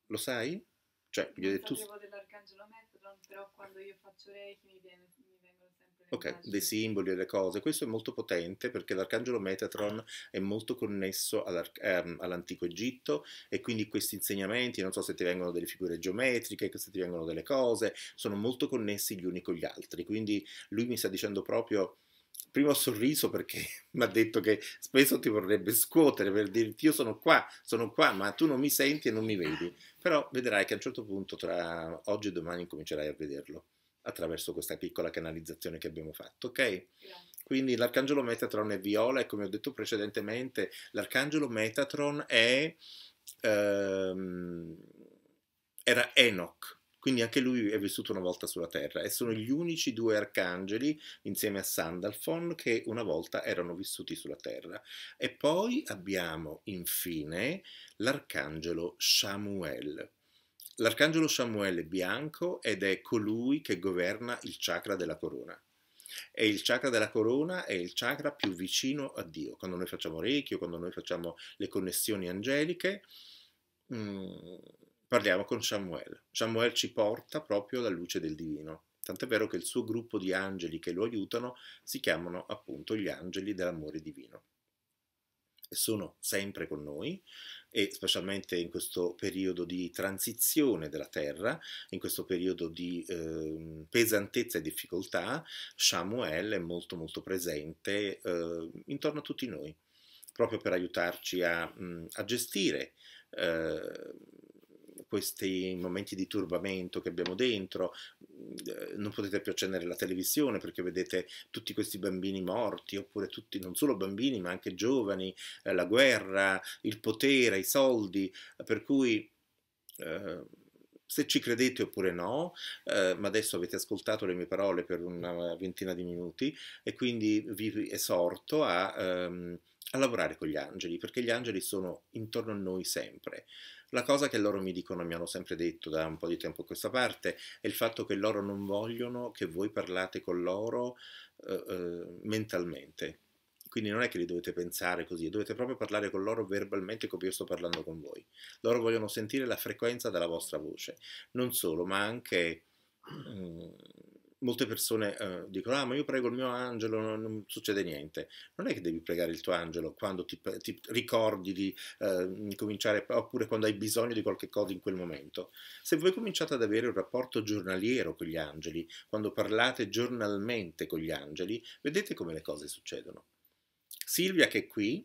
[SPEAKER 2] Lo sai? Cioè, non gli tu...
[SPEAKER 3] dell'arcangelo Metatron, però quando io faccio Reiki mi, viene, vengono
[SPEAKER 2] sempre Ok, dei simboli e delle cose. Questo è molto potente perché l'arcangelo Metatron è molto connesso ehm, all'antico Egitto e quindi questi insegnamenti, non so se ti vengono delle figure geometriche, se ti vengono delle cose, sono molto connessi gli uni con gli altri. Quindi lui mi sta dicendo proprio primo sorriso perché mi ha detto che spesso ti vorrebbe scuotere per dirti io sono qua, sono qua, ma tu non mi senti e non mi vedi. Però vedrai che a un certo punto tra oggi e domani comincerai a vederlo attraverso questa piccola canalizzazione che abbiamo fatto, ok? Grazie. Quindi l'arcangelo Metatron è viola e come ho detto precedentemente, l'arcangelo Metatron è ehm, era Enoch quindi anche lui è vissuto una volta sulla Terra e sono gli unici due arcangeli insieme a Sandalfon che una volta erano vissuti sulla Terra. E poi abbiamo infine l'arcangelo Samuel. L'arcangelo Samuel è bianco ed è colui che governa il chakra della corona. E il chakra della corona è il chakra più vicino a Dio. Quando noi facciamo Reiki, quando noi facciamo le connessioni angeliche, mh, mm, parliamo con Samuel. Samuel ci porta proprio alla luce del divino. Tant'è vero che il suo gruppo di angeli che lo aiutano si chiamano appunto gli angeli dell'amore divino. E sono sempre con noi e specialmente in questo periodo di transizione della Terra, in questo periodo di eh, pesantezza e difficoltà, Samuel è molto molto presente eh, intorno a tutti noi, proprio per aiutarci a, a gestire eh, questi momenti di turbamento che abbiamo dentro, mhmm, non potete più accendere la televisione perché vedete tutti questi bambini morti, oppure tutti, non solo bambini, ma anche giovani, eh, la guerra, il potere, i soldi, per cui... Ehm, se ci credete oppure no, eh, ma adesso avete ascoltato le mie parole per una ventina di minuti e quindi vi esorto a, ehm, a lavorare con gli angeli, perché gli angeli sono intorno a noi sempre. La cosa che loro mi dicono, mi hanno sempre detto da un po' di tempo a questa parte, è il fatto che loro non vogliono che voi parlate con loro eh, eh, mentalmente. Quindi non è che li dovete pensare così, dovete proprio parlare con loro verbalmente come io sto parlando con voi. Loro vogliono sentire la frequenza della vostra voce. Non solo, ma anche... Eh, molte persone eh, dicono, ah ma io prego il mio angelo, non, non, succede niente. Non è che devi pregare il tuo angelo quando ti, ti ricordi di eh, cominciare, oppure quando hai bisogno di qualche cosa in quel momento. Se voi cominciate ad avere un rapporto giornaliero con gli angeli, quando parlate giornalmente con gli angeli, vedete come le cose succedono. Silvia che è qui,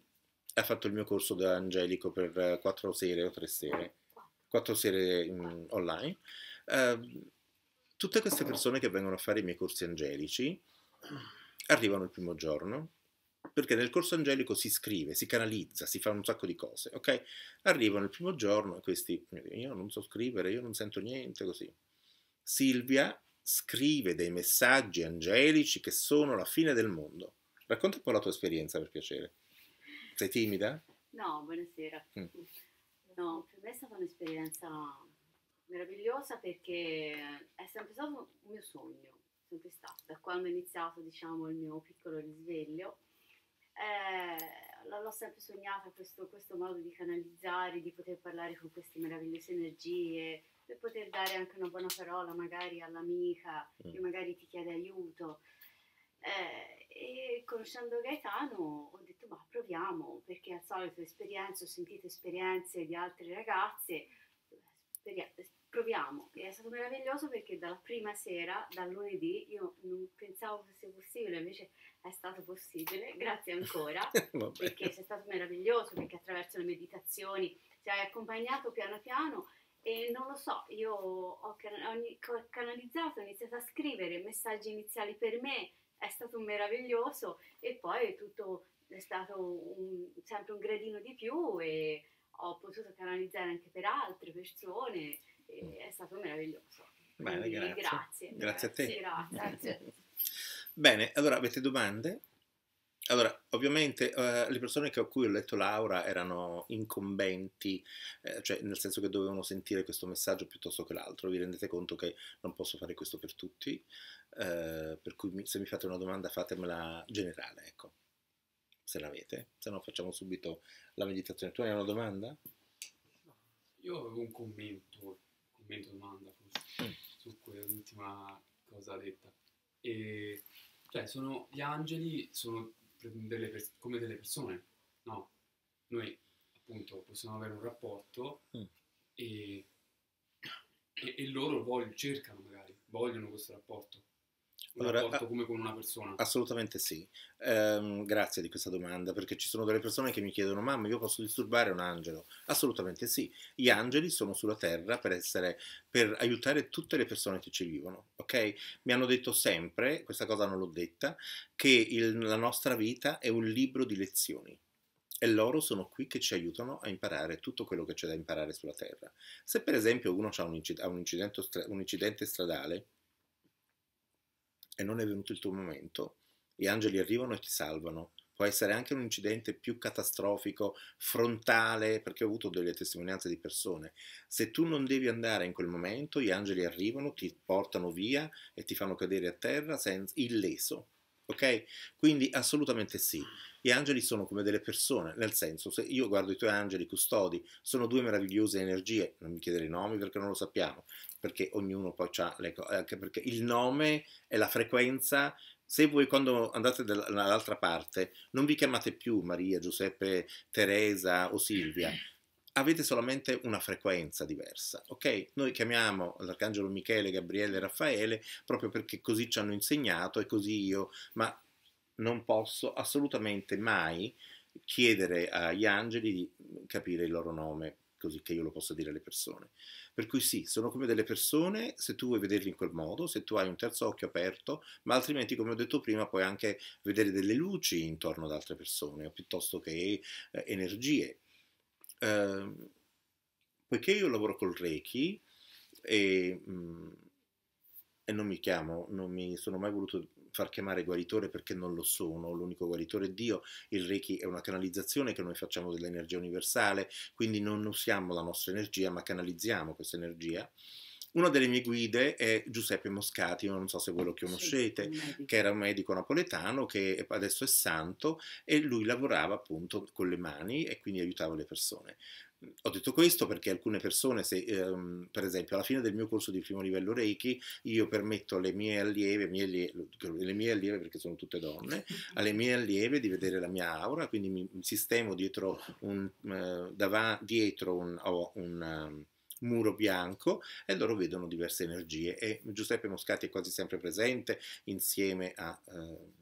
[SPEAKER 2] ha fatto il mio corso da Angelico per eh, quattro sere o tre sere, quattro sere in, mm, online. Uh, Tutte queste persone che vengono a fare i miei corsi angelici arrivano il primo giorno, perché nel corso angelico si scrive, si canalizza, si fa un sacco di cose, ok? Arrivano il primo giorno e questi, io non so scrivere, io non sento niente, così. Silvia scrive dei messaggi angelici che sono la fine del mondo. Racconta un po' la tua esperienza, per piacere. Sei timida?
[SPEAKER 4] No, buonasera. Mm. No, per me è stata un'esperienza meravigliosa perché è sempre stato un mio sogno, sempre stato, da quando ho iniziato diciamo il mio piccolo risveglio, eh, l'ho sempre sognata questo, questo, modo di canalizzare, di poter parlare con queste meravigliose energie, per poter dare anche una buona parola magari all'amica mm. che magari ti chiede aiuto. Eh, e conoscendo Gaetano ho detto ma proviamo perché al solito esperienze, ho sentito esperienze di altre ragazze, proviamo. È stato meraviglioso perché dalla prima sera, dal lunedì, io non pensavo fosse possibile, invece è stato possibile, grazie ancora, perché è stato meraviglioso, perché attraverso le meditazioni ci hai accompagnato piano piano e non lo so, io ho, canalizzato, ho iniziato a scrivere messaggi iniziali per me, è stato meraviglioso e poi tutto è stato un, sempre un gradino di più e ho potuto canalizzare anche per altre persone è stato meraviglioso.
[SPEAKER 2] Bene, Quindi, grazie. Grazie. grazie. a te. Sì, grazie. Bene, allora avete domande? Allora, ovviamente eh, le persone a cui ho letto Laura erano incombenti, eh, cioè nel senso che dovevano sentire questo messaggio piuttosto che l'altro. Vi rendete conto che non posso fare questo per tutti, eh, per cui mi, se mi fate una domanda fatemela generale, ecco, se l'avete, se no facciamo subito la meditazione. Tu hai una domanda?
[SPEAKER 5] Io avevo un commento commento, domanda forse, mm. su quell'ultima cosa detta. E, cioè, sono, gli angeli sono delle come delle persone, no? Noi appunto possiamo avere un rapporto mm. e, e, e loro vogliono, cercano magari, vogliono questo rapporto allora, rapporto come con una persona?
[SPEAKER 2] Assolutamente sì. Um, grazie di questa domanda perché ci sono delle persone che mi chiedono: Mamma, io posso disturbare un angelo? Assolutamente sì. Gli angeli sono sulla terra per, essere, per aiutare tutte le persone che ci vivono. Ok? Mi hanno detto sempre, questa cosa non l'ho detta, che il, la nostra vita è un libro di lezioni e loro sono qui che ci aiutano a imparare tutto quello che c'è da imparare sulla Terra. Se per esempio uno ha un, incidente, un incidente stradale, e non è venuto il tuo momento. Gli angeli arrivano e ti salvano. Può essere anche un incidente più catastrofico, frontale, perché ho avuto delle testimonianze di persone. Se tu non devi andare in quel momento, gli angeli arrivano, ti portano via e ti fanno cadere a terra senza, illeso. Ok? Quindi assolutamente sì. Gli angeli sono come delle persone, nel senso, se io guardo i tuoi angeli custodi, sono due meravigliose energie, non mi chiedere i nomi perché non lo sappiamo, perché ognuno poi ha le cose, anche perché il nome e la frequenza se voi quando andate dall'altra parte non vi chiamate più Maria, Giuseppe, Teresa o Silvia, avete solamente una frequenza diversa, ok? Noi chiamiamo l'Arcangelo Michele, Gabriele, Raffaele proprio perché così ci hanno insegnato e così io, ma non posso assolutamente mai chiedere agli angeli di capire il loro nome così che io lo possa dire alle persone. Per cui sì, sono come delle persone se tu vuoi vederli in quel modo, se tu hai un terzo occhio aperto, ma altrimenti, come ho detto prima, puoi anche vedere delle luci intorno ad altre persone, o piuttosto che eh, energie. Eh, poiché io lavoro col Reiki e, mh, mm, e non mi chiamo, non mi sono mai voluto far chiamare guaritore perché non lo sono, l'unico guaritore è Dio, il Reiki è una canalizzazione che noi facciamo dell'energia universale, quindi non usiamo la nostra energia ma canalizziamo questa energia. Una delle mie guide è Giuseppe Moscati, non so se voi lo conoscete, che era un medico napoletano che adesso è santo e lui lavorava appunto con le mani e quindi aiutava le persone. Ho detto questo perché alcune persone, se, ehm, per esempio, alla fine del mio corso di primo livello Reiki, io permetto alle mie allieve, mie allieve le mie allieve perché sono tutte donne, alle mie allieve di vedere la mia aura, quindi mi sistemo dietro un, eh, davanti, dietro un, oh, un um, muro bianco e loro vedono diverse energie e Giuseppe Moscati è quasi sempre presente insieme a... Eh,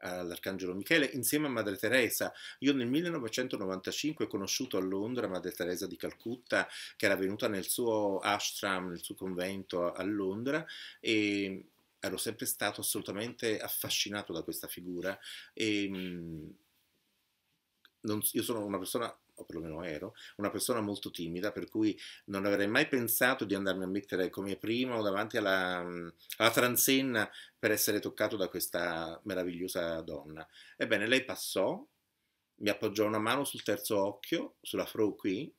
[SPEAKER 2] all'Arcangelo Michele insieme a Madre Teresa. Io nel 1995 ho conosciuto a Londra Madre Teresa di Calcutta che era venuta nel suo ashram, nel suo convento a Londra e ero sempre stato assolutamente affascinato da questa figura e, ehm, non, io sono una persona o perlomeno ero, una persona molto timida, per cui non avrei mai pensato di andarmi a mettere come primo davanti alla, mm, alla transenna per essere toccato da questa meravigliosa donna. Ebbene, lei passò, mi appoggiò una mano sul terzo occhio, sulla fro qui,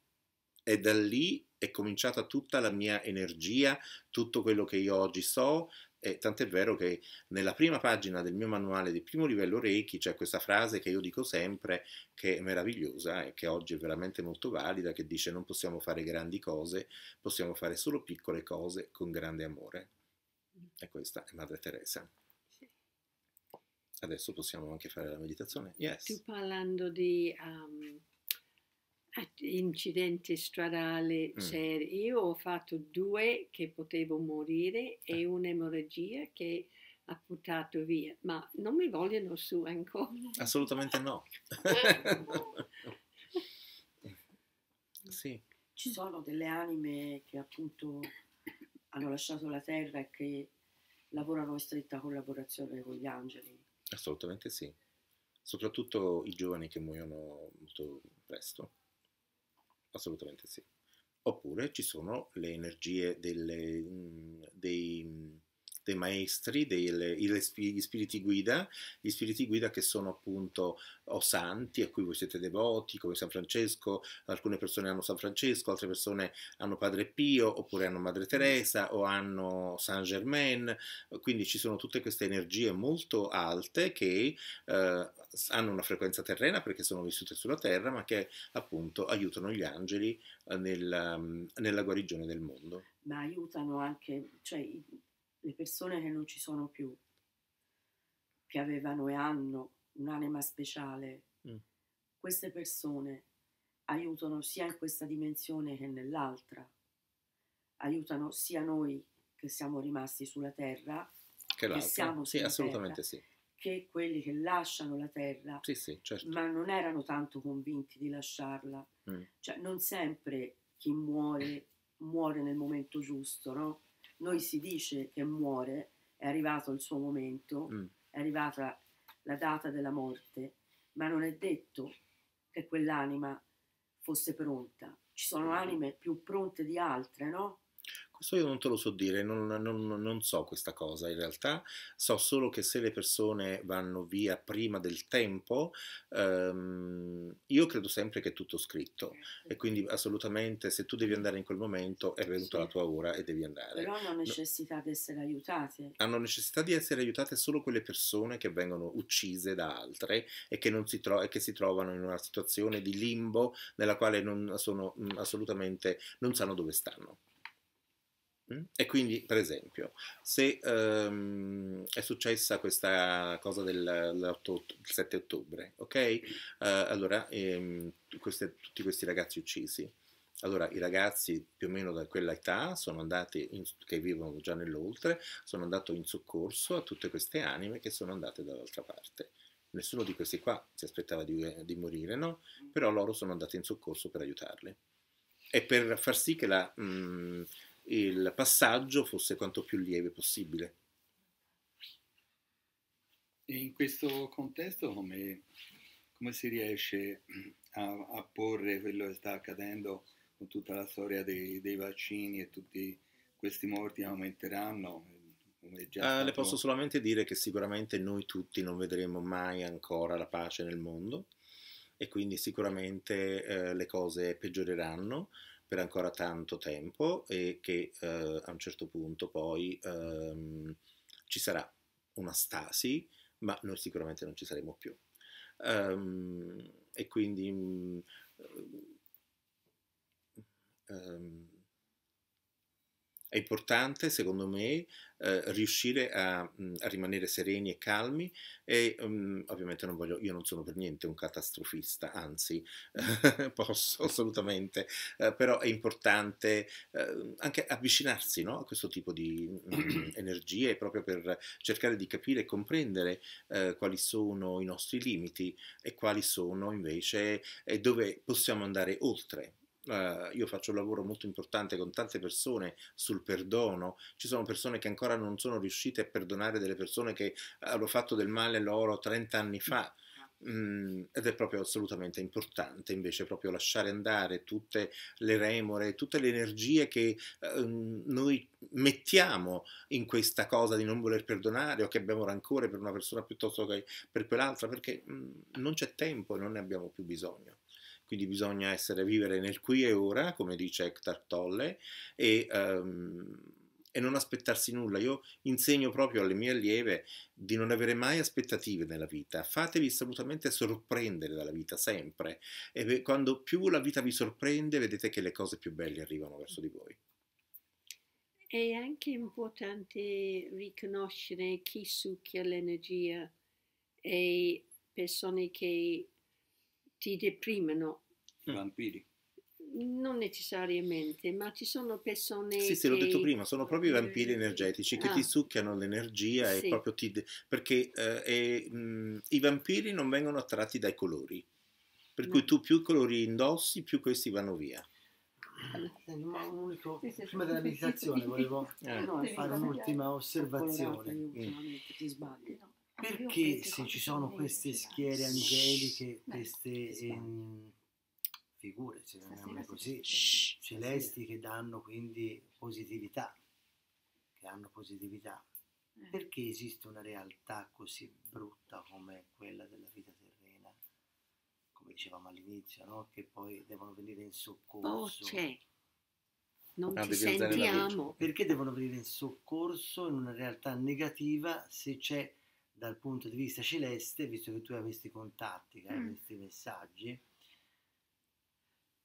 [SPEAKER 2] e da lì è cominciata tutta la mia energia, tutto quello che io oggi so, e tant'è vero che nella prima pagina del mio manuale di primo livello Reiki c'è questa frase che io dico sempre, che è meravigliosa e che oggi è veramente molto valida, che dice non possiamo fare grandi cose, possiamo fare solo piccole cose con grande amore. E questa è Madre Teresa. Adesso possiamo anche fare la meditazione. Yes. Tu
[SPEAKER 3] parlando di um, incidente stradale mm. seri. Io ho fatto due che potevo morire e eh. un'emorragia che ha buttato via, ma non mi vogliono su ancora.
[SPEAKER 2] Assolutamente no. sì.
[SPEAKER 6] Ci sono delle anime che appunto hanno lasciato la terra e che lavorano in stretta collaborazione con gli angeli.
[SPEAKER 2] Assolutamente sì. Soprattutto i giovani che muoiono molto presto assolutamente sì. Oppure ci sono le energie delle, mm, dei, dei, maestri, delle, gli spiriti guida, gli spiriti guida che sono appunto o santi a cui voi siete devoti, come San Francesco, alcune persone hanno San Francesco, altre persone hanno Padre Pio, oppure hanno Madre Teresa o hanno Saint Germain, quindi ci sono tutte queste energie molto alte che eh, hanno una frequenza terrena perché sono vissute sulla terra, ma che appunto aiutano gli angeli eh, nella, mm, nella guarigione del mondo.
[SPEAKER 6] Ma aiutano anche cioè, le persone che non ci sono più, che avevano e hanno un'anima speciale. Mm. Queste persone aiutano sia in questa dimensione che nell'altra, aiutano sia noi che siamo rimasti sulla terra
[SPEAKER 2] che, che siamo sì, assolutamente terra, sì
[SPEAKER 6] che quelli che lasciano la terra, sì, sì, certo. ma non erano tanto convinti di lasciarla. Mm. Cioè, non sempre chi muore muore nel momento giusto, no? Noi si dice che muore, è arrivato il suo momento, mm. è arrivata la data della morte, ma non è detto che quell'anima fosse pronta. Ci sono mm. anime più pronte di altre, no?
[SPEAKER 2] Questo io non te lo so dire, non, non, non, so questa cosa in realtà, so solo che se le persone vanno via prima del tempo, ehm, io credo sempre che è tutto scritto eh, e quindi assolutamente se tu devi andare in quel momento è venuta sì. la tua ora e devi andare. Però hanno
[SPEAKER 6] necessità no, di essere aiutate.
[SPEAKER 2] Hanno necessità di essere aiutate solo quelle persone che vengono uccise da altre e che, si, tro- e che si, trovano in una situazione di limbo nella quale non, sono, mm, assolutamente non sanno dove stanno. Mm? E quindi, per esempio, se um, è successa questa cosa del, 7 ottobre, ok? Uh, allora, um, queste, tutti questi ragazzi uccisi. Allora, i ragazzi più o meno da quella età sono andati, in, che vivono già nell'oltre, sono andati in soccorso a tutte queste anime che sono andate dall'altra parte. Nessuno di questi qua si aspettava di, di morire, no? Però loro sono andati in soccorso per aiutarli. E per far sì che la... Mh, mm, il passaggio fosse quanto più lieve possibile.
[SPEAKER 1] E in questo contesto come, come si riesce
[SPEAKER 2] a, a, porre quello che sta accadendo con tutta la storia dei, dei vaccini e tutti questi morti aumenteranno? Ah, stato... Le posso solamente dire che sicuramente noi tutti non vedremo mai ancora la pace nel mondo e quindi sicuramente eh, le cose peggioreranno per ancora tanto tempo e che eh, a un certo punto poi ehm, ci sarà una stasi, ma noi sicuramente non ci saremo più. Um, e quindi um, è importante, secondo me, eh, riuscire a, mm, a, rimanere sereni e calmi e um, ovviamente non voglio, io non sono per niente un catastrofista, anzi posso assolutamente, eh, però è importante eh, anche avvicinarsi no, a questo tipo di mm, energie proprio per cercare di capire e comprendere eh, quali sono i nostri limiti e quali sono invece eh, dove possiamo andare oltre Uh, io faccio un lavoro molto importante con tante persone sul perdono, ci sono persone che ancora non sono riuscite a perdonare delle persone che hanno fatto del male loro 30 anni fa. Mm, ed è proprio assolutamente importante invece proprio lasciare andare tutte le remore, tutte le energie che eh, noi mettiamo in questa cosa di non voler perdonare o che abbiamo rancore per una persona piuttosto che per quell'altra, perché mm, non c'è tempo e non ne abbiamo più bisogno quindi bisogna essere, vivere nel qui e ora, come dice Hector Tolle, e, um, e non aspettarsi nulla. Io insegno proprio alle mie allieve di non avere mai aspettative nella vita, fatevi assolutamente sorprendere dalla vita, sempre, e quando più la vita vi sorprende vedete che le cose più belle arrivano verso di voi.
[SPEAKER 3] È anche importante riconoscere chi succhia l'energia e persone che ti deprimono.
[SPEAKER 2] I eh. vampiri.
[SPEAKER 3] Non necessariamente, ma ci sono persone. Sì, sì, che... l'ho detto prima,
[SPEAKER 2] sono proprio i vampiri mm. energetici che ah. ti succhiano l'energia sì. e proprio ti. De... perché eh, e, mh, mm, i vampiri non vengono attratti dai colori, per no. cui tu più colori indossi, più questi vanno via.
[SPEAKER 1] Eh, ma un unico, prima della meditazione volevo eh. fare un'ultima osservazione. Mm. Perché se ci sono queste schiere angeliche, queste ehm, figure, se non così, celesti che danno quindi positività, che hanno positività, eh. perché esiste una realtà così brutta come quella della vita terrena, come dicevamo all'inizio, no? che poi devono venire in soccorso. Oh, non ah, ci sentiamo. Perché devono venire in soccorso in una realtà negativa se c'è dal punto di vista celeste, visto che tu hai questi contatti, che hai mm. questi messaggi,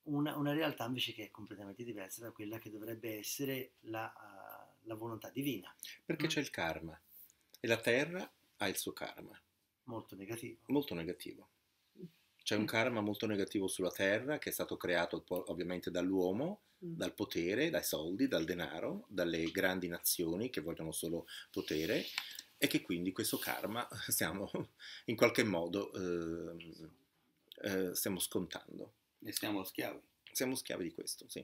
[SPEAKER 1] una, una, realtà invece che è completamente diversa da quella che dovrebbe essere
[SPEAKER 2] la, uh, la volontà divina. Perché mm. c'è il karma e la terra ha il suo karma. Molto negativo. Molto negativo. C'è un mm. karma molto negativo sulla terra che è stato creato ovviamente dall'uomo, mm. dal potere, dai soldi, dal denaro, dalle grandi nazioni che vogliono solo potere e che quindi questo karma stiamo in qualche modo eh, eh, stiamo scontando. E siamo schiavi. Siamo schiavi di questo, sì.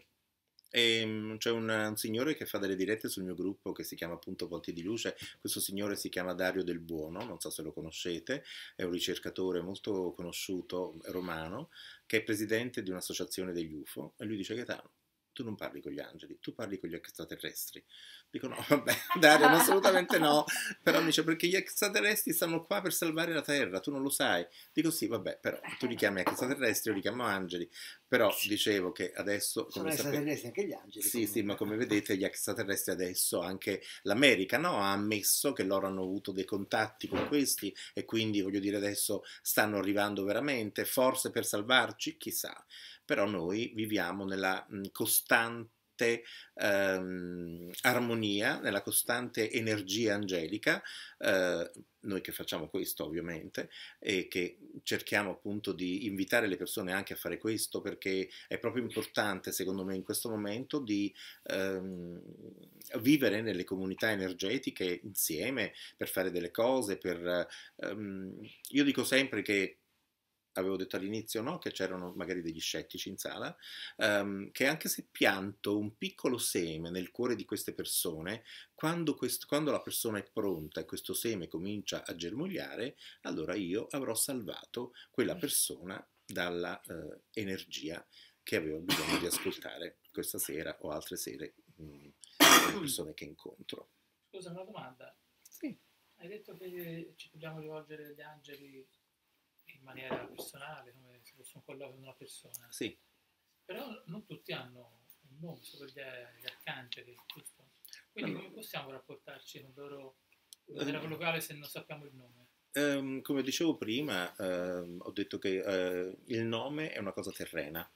[SPEAKER 2] E ehm, c'è un, un, signore che fa delle dirette sul mio gruppo che si chiama appunto Volti di Luce. Questo signore si chiama Dario Del Buono, non so se lo conoscete, è un ricercatore molto conosciuto romano che è presidente di un'associazione degli UFO e lui dice che tanto tu non parli con gli angeli, tu parli con gli extraterrestri. Dico no, oh, vabbè, Dario, assolutamente no. Però mi dice perché gli extraterrestri stanno qua per salvare la Terra, tu non lo sai. Dico sì, vabbè, però tu li chiami extraterrestri, io li chiamo angeli. Però dicevo che adesso... Sono extraterrestri
[SPEAKER 1] sapete, anche gli angeli. Sì, comunque. sì, ma
[SPEAKER 2] come vedete gli extraterrestri adesso, anche l'America no? ha ammesso che loro hanno avuto dei contatti con questi e quindi, voglio dire, adesso stanno arrivando veramente, forse per salvarci, chissà. Però noi viviamo nella mhmm, costante costante ehm, armonia, nella costante energia angelica, eh, noi che facciamo questo ovviamente e che cerchiamo appunto di invitare le persone anche a fare questo perché è proprio importante secondo me in questo momento di ehm, vivere nelle comunità energetiche insieme per fare delle cose, per, ehm, io dico sempre che avevo detto all'inizio no, che c'erano magari degli scettici in sala, um, che anche se pianto un piccolo seme nel cuore di queste persone, quando, quest- quando la persona è pronta e questo seme comincia a germogliare, allora io avrò salvato quella mm. persona dalla uh, energia che avevo bisogno di ascoltare questa sera o altre sere mm, le persone che incontro.
[SPEAKER 5] Scusa, una domanda. Sì. Hai detto che ci dobbiamo rivolgere agli angeli in maniera personale, come se fosse un colloquio di una persona. Sì. Però non tutti hanno un nome, solo gli, gli arcangeli, giusto? Quindi come possiamo rapportarci con loro
[SPEAKER 2] in ehm, maniera colloquiale
[SPEAKER 5] se non sappiamo il nome?
[SPEAKER 2] Um, come dicevo prima, uh, ho detto che uh, il nome è una cosa terrena,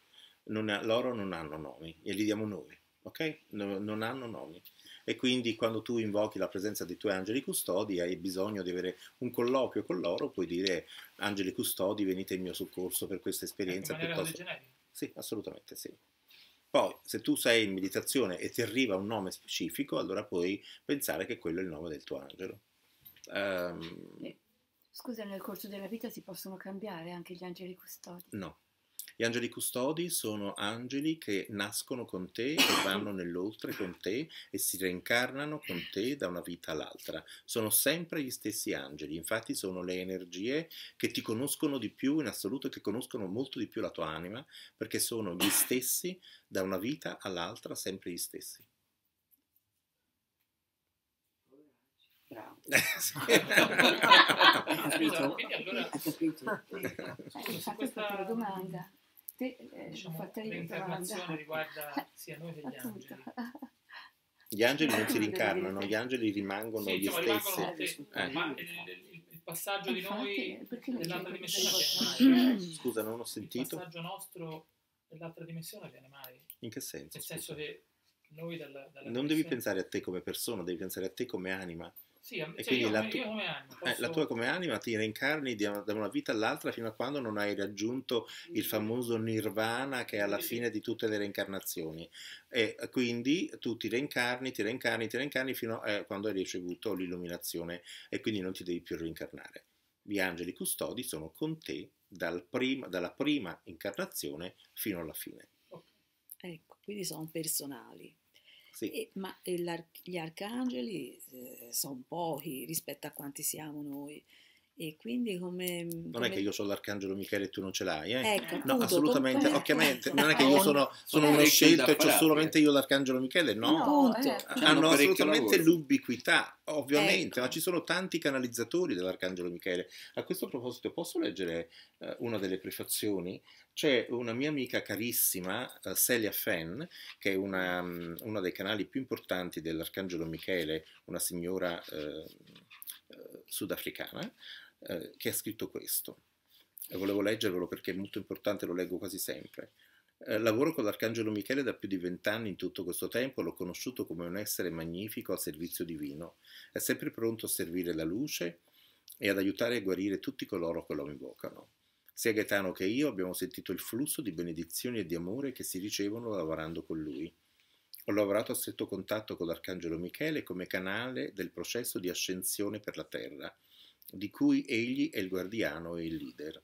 [SPEAKER 2] non ha, loro non hanno nomi, e li diamo noi, ok? No, non hanno nomi e quindi quando tu invochi la presenza dei tuoi angeli custodi hai bisogno di avere un colloquio con loro, puoi dire angeli custodi venite in mio soccorso per questa ecco, esperienza. Piuttosto... Sì, assolutamente sì. Poi, se tu sei in meditazione e ti arriva un nome specifico, allora puoi pensare che quello è il nome del tuo angelo. Um...
[SPEAKER 3] Scusa, nel corso della vita si possono cambiare anche gli angeli custodi?
[SPEAKER 2] No, gli angeli custodi sono angeli che nascono con te, e vanno nell'oltre con te e si reincarnano con te da una vita all'altra. Sono sempre gli stessi angeli, infatti sono le energie che ti conoscono di più in assoluto, e che conoscono molto di più la tua anima, perché sono gli stessi da una vita all'altra, sempre gli stessi.
[SPEAKER 5] bravo. sì. ha capito? Allora, ha capito. Eh, questa... domanda
[SPEAKER 3] te,
[SPEAKER 4] eh, diciamo, l'incarnazione riguarda sia noi che gli angeli.
[SPEAKER 2] Gli angeli non si rincarnano, gli angeli rimangono sì, gli insomma, stessi. Rimangono
[SPEAKER 5] eh. Ma il, passaggio di noi nell'altra dimensione viene mai.
[SPEAKER 2] Scusa, non ho sentito. Il passaggio
[SPEAKER 5] nostro nell'altra dimensione viene mai.
[SPEAKER 2] In che senso? Nel
[SPEAKER 5] senso che noi dalla, dalla Non devi pensare
[SPEAKER 2] a te come persona, devi pensare a te come anima. Sì, e cioè quindi io, la, tu- io come anima, posso... eh, la tua come anima ti reincarni da una vita all'altra fino a quando non hai raggiunto il famoso nirvana che è alla fine di tutte le reincarnazioni. E quindi tu ti reincarni, ti reincarni, ti reincarni fino a eh, quando hai ricevuto l'illuminazione e quindi non ti devi più reincarnare. Gli angeli custodi sono con te dal prima, dalla prima incarnazione fino alla fine.
[SPEAKER 6] Okay. Ecco, quindi sono personali. Sì. E, ma gli arcangeli eh, sono pochi rispetto a quanti siamo noi. E quindi come... Mhmm, non è che io
[SPEAKER 2] sono l'arcangelo Michele e tu non ce l'hai, eh? Ecco, no, punto, assolutamente, con... ovviamente. Non è che io sono, sono uno scelto e ho solamente eh. io l'arcangelo Michele, no. no eh. Hanno assolutamente l'ubiquità, ovviamente, ecco. ma ci sono tanti canalizzatori dell'arcangelo Michele. A questo proposito posso leggere eh, una delle prefazioni? C'è una mia amica carissima, eh, Celia Fenn, che è una, um, mhmm, una, dei canali più importanti dell'arcangelo Michele, una signora eh, eh, sudafricana, eh, che ha scritto questo. E volevo leggervelo perché è molto importante, lo leggo quasi sempre. Eh, lavoro con l'Arcangelo Michele da più di vent'anni in tutto questo tempo, l'ho conosciuto come un essere magnifico al servizio divino. È sempre pronto a servire la luce e ad aiutare a guarire tutti coloro che lo invocano. Sia Gaetano che io abbiamo sentito il flusso di benedizioni e di amore che si ricevono lavorando con lui. Ho lavorato a stretto contatto con l'Arcangelo Michele come canale del processo di ascensione per la Terra di cui egli è il guardiano e il leader.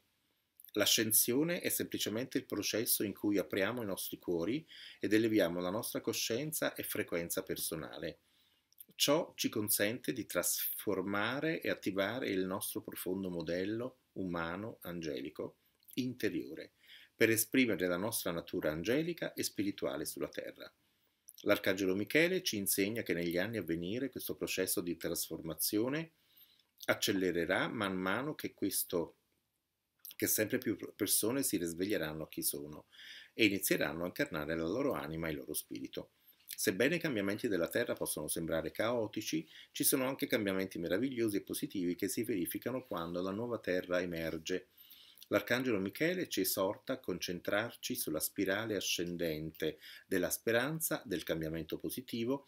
[SPEAKER 2] L'ascensione è semplicemente il processo in cui apriamo i nostri cuori ed eleviamo la nostra coscienza e frequenza personale. Ciò ci consente di trasformare e attivare il nostro profondo modello umano angelico interiore per esprimere la nostra natura angelica e spirituale sulla terra. L'Arcangelo Michele ci insegna che negli anni a venire questo processo di trasformazione accelererà man mano che, questo, che sempre più persone si risveglieranno a chi sono e inizieranno a incarnare la loro anima e il loro spirito. Sebbene i cambiamenti della Terra possono sembrare caotici, ci sono anche cambiamenti meravigliosi e positivi che si verificano quando la nuova Terra emerge. L'Arcangelo Michele ci esorta a concentrarci sulla spirale ascendente della speranza, del cambiamento positivo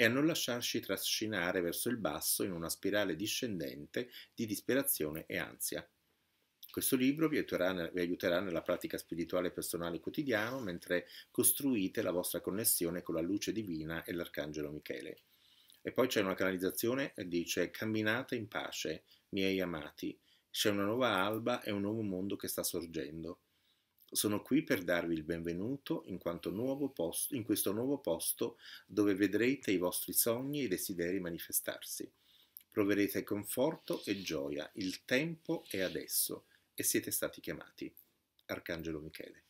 [SPEAKER 2] e a non lasciarci trascinare verso il basso in una spirale discendente di disperazione e ansia. Questo libro vi aiuterà, vi aiuterà nella pratica spirituale personale quotidiana mentre costruite la vostra connessione con la luce divina e l'arcangelo Michele. E poi c'è una canalizzazione che eh, dice camminate in pace, miei amati, c'è una nuova alba e un nuovo mondo che sta sorgendo. Sono qui per darvi il benvenuto in, posto, in, questo nuovo posto dove vedrete i vostri sogni e i desideri manifestarsi. Proverete conforto e gioia, il tempo è adesso e siete stati chiamati. Arcangelo Michele.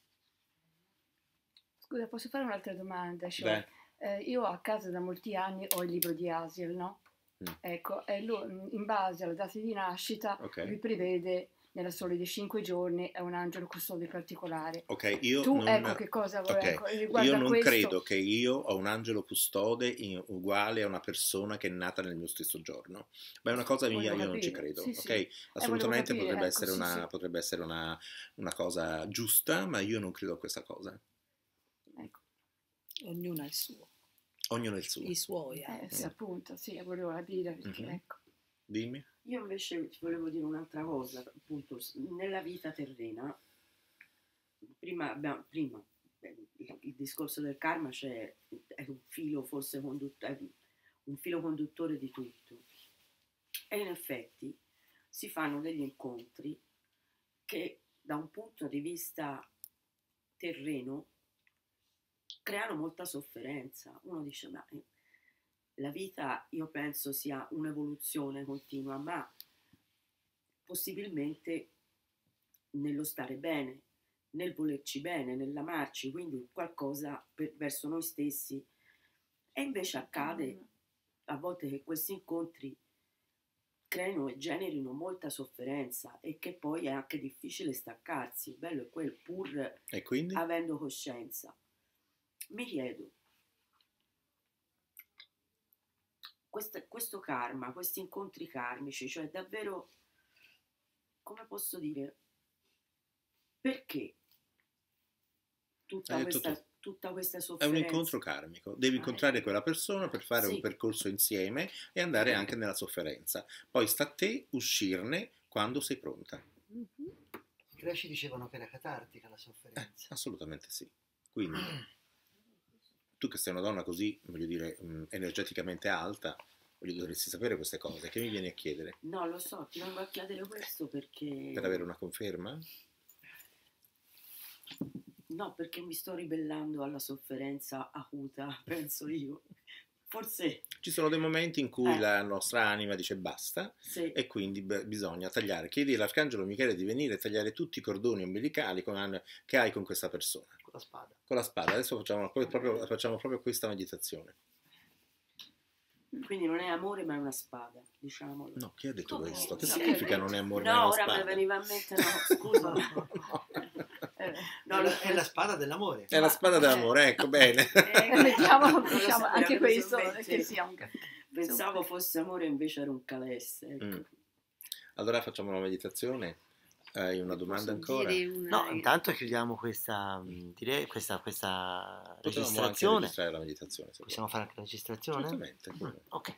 [SPEAKER 3] Scusa, posso fare un'altra domanda? Cioè, eh, io a casa da molti anni ho il libro di Asiel, no? Mm. Ecco, e lui in base alla data di nascita okay. lui prevede nella sole dei cinque giorni è un angelo custode particolare.
[SPEAKER 2] Ok, io tu, non, ecco che cosa vorrei okay. Ecco, io non questo. credo che io ho un angelo custode in, uguale a una persona che è nata nel mio stesso giorno. Ma è una cosa mia, io non ci credo. Sì, ok, sì. Eh, assolutamente eh, potrebbe, ecco, essere sì, una, potrebbe, essere una, una cosa giusta, ma io non credo a questa cosa.
[SPEAKER 3] Ecco, ognuno ha il suo.
[SPEAKER 2] Ognuno ha il suo.
[SPEAKER 6] I suoi, eh, eh. appunto, sì, volevo dire perché,
[SPEAKER 2] mm-hmm. ecco. Dimmi.
[SPEAKER 6] Io invece ti volevo dire un'altra cosa, appunto, nella vita terrena, prima, abbiamo, prima eh, il, discorso del karma c'è, cioè, è un filo forse conduttore, un filo conduttore di tutto. E in effetti si fanno degli incontri che da un punto di vista terreno creano molta sofferenza. Uno dice, ma eh, la vita io penso sia un'evoluzione continua, ma possibilmente nello stare bene, nel volerci bene, nell'amarci, quindi qualcosa per, verso noi stessi. E invece accade mm. a volte che questi incontri creano e generino molta sofferenza e che poi è anche difficile staccarsi, bello è quel pur avendo coscienza. Mi chiedo, questa, questo karma, questi incontri karmici, cioè davvero, come posso dire, perché tutta questa... Tu tutta questa sofferenza. È un incontro
[SPEAKER 2] karmico, devi ah, incontrare eh. quella persona per fare sì. un percorso insieme e andare anche nella sofferenza. Poi sta a te uscirne quando sei pronta.
[SPEAKER 1] Mm -hmm. I greci dicevano che era catartica la eh, sofferenza.
[SPEAKER 2] Eh, assolutamente sì. Quindi tu che sei una donna così, voglio dire, mh, mm, energeticamente alta, voglio dovresti sapere queste cose, che mi vieni a chiedere?
[SPEAKER 6] No, lo so, ti vengo a chiedere questo perché... Per avere
[SPEAKER 2] una conferma?
[SPEAKER 6] No, perché mi sto ribellando alla sofferenza acuta, penso io. Forse...
[SPEAKER 2] Ci sono dei momenti in cui eh. la nostra anima dice basta sì. e quindi bisogna tagliare. Chiedi all'Arcangelo Michele di venire a tagliare tutti i cordoni umbilicali con, che hai con questa persona la spada. Con la spada, adesso facciamo proprio, facciamo proprio questa meditazione.
[SPEAKER 6] Quindi non è amore ma è una spada, diciamolo. No,
[SPEAKER 2] chi ha detto Come questo? Che significa non è amore no, ma è una spada? No, ora mi
[SPEAKER 6] veniva in mente, no,
[SPEAKER 2] scusa. Eh, no, no, no. è la spada dell'amore. È la spada dell'amore, ecco, eh, bene. mettiamo, eh,
[SPEAKER 6] diciamo, diciamo anche questo, che sia un... Pensavo fosse amore invece era un calesse, ecco. mm.
[SPEAKER 2] Allora facciamo una meditazione. Hai una domanda ancora? Una... No, intanto chiudiamo questa, mm, direi, questa, questa registrazione. Possiamo fare anche la registrazione? Certamente. Mm, ok.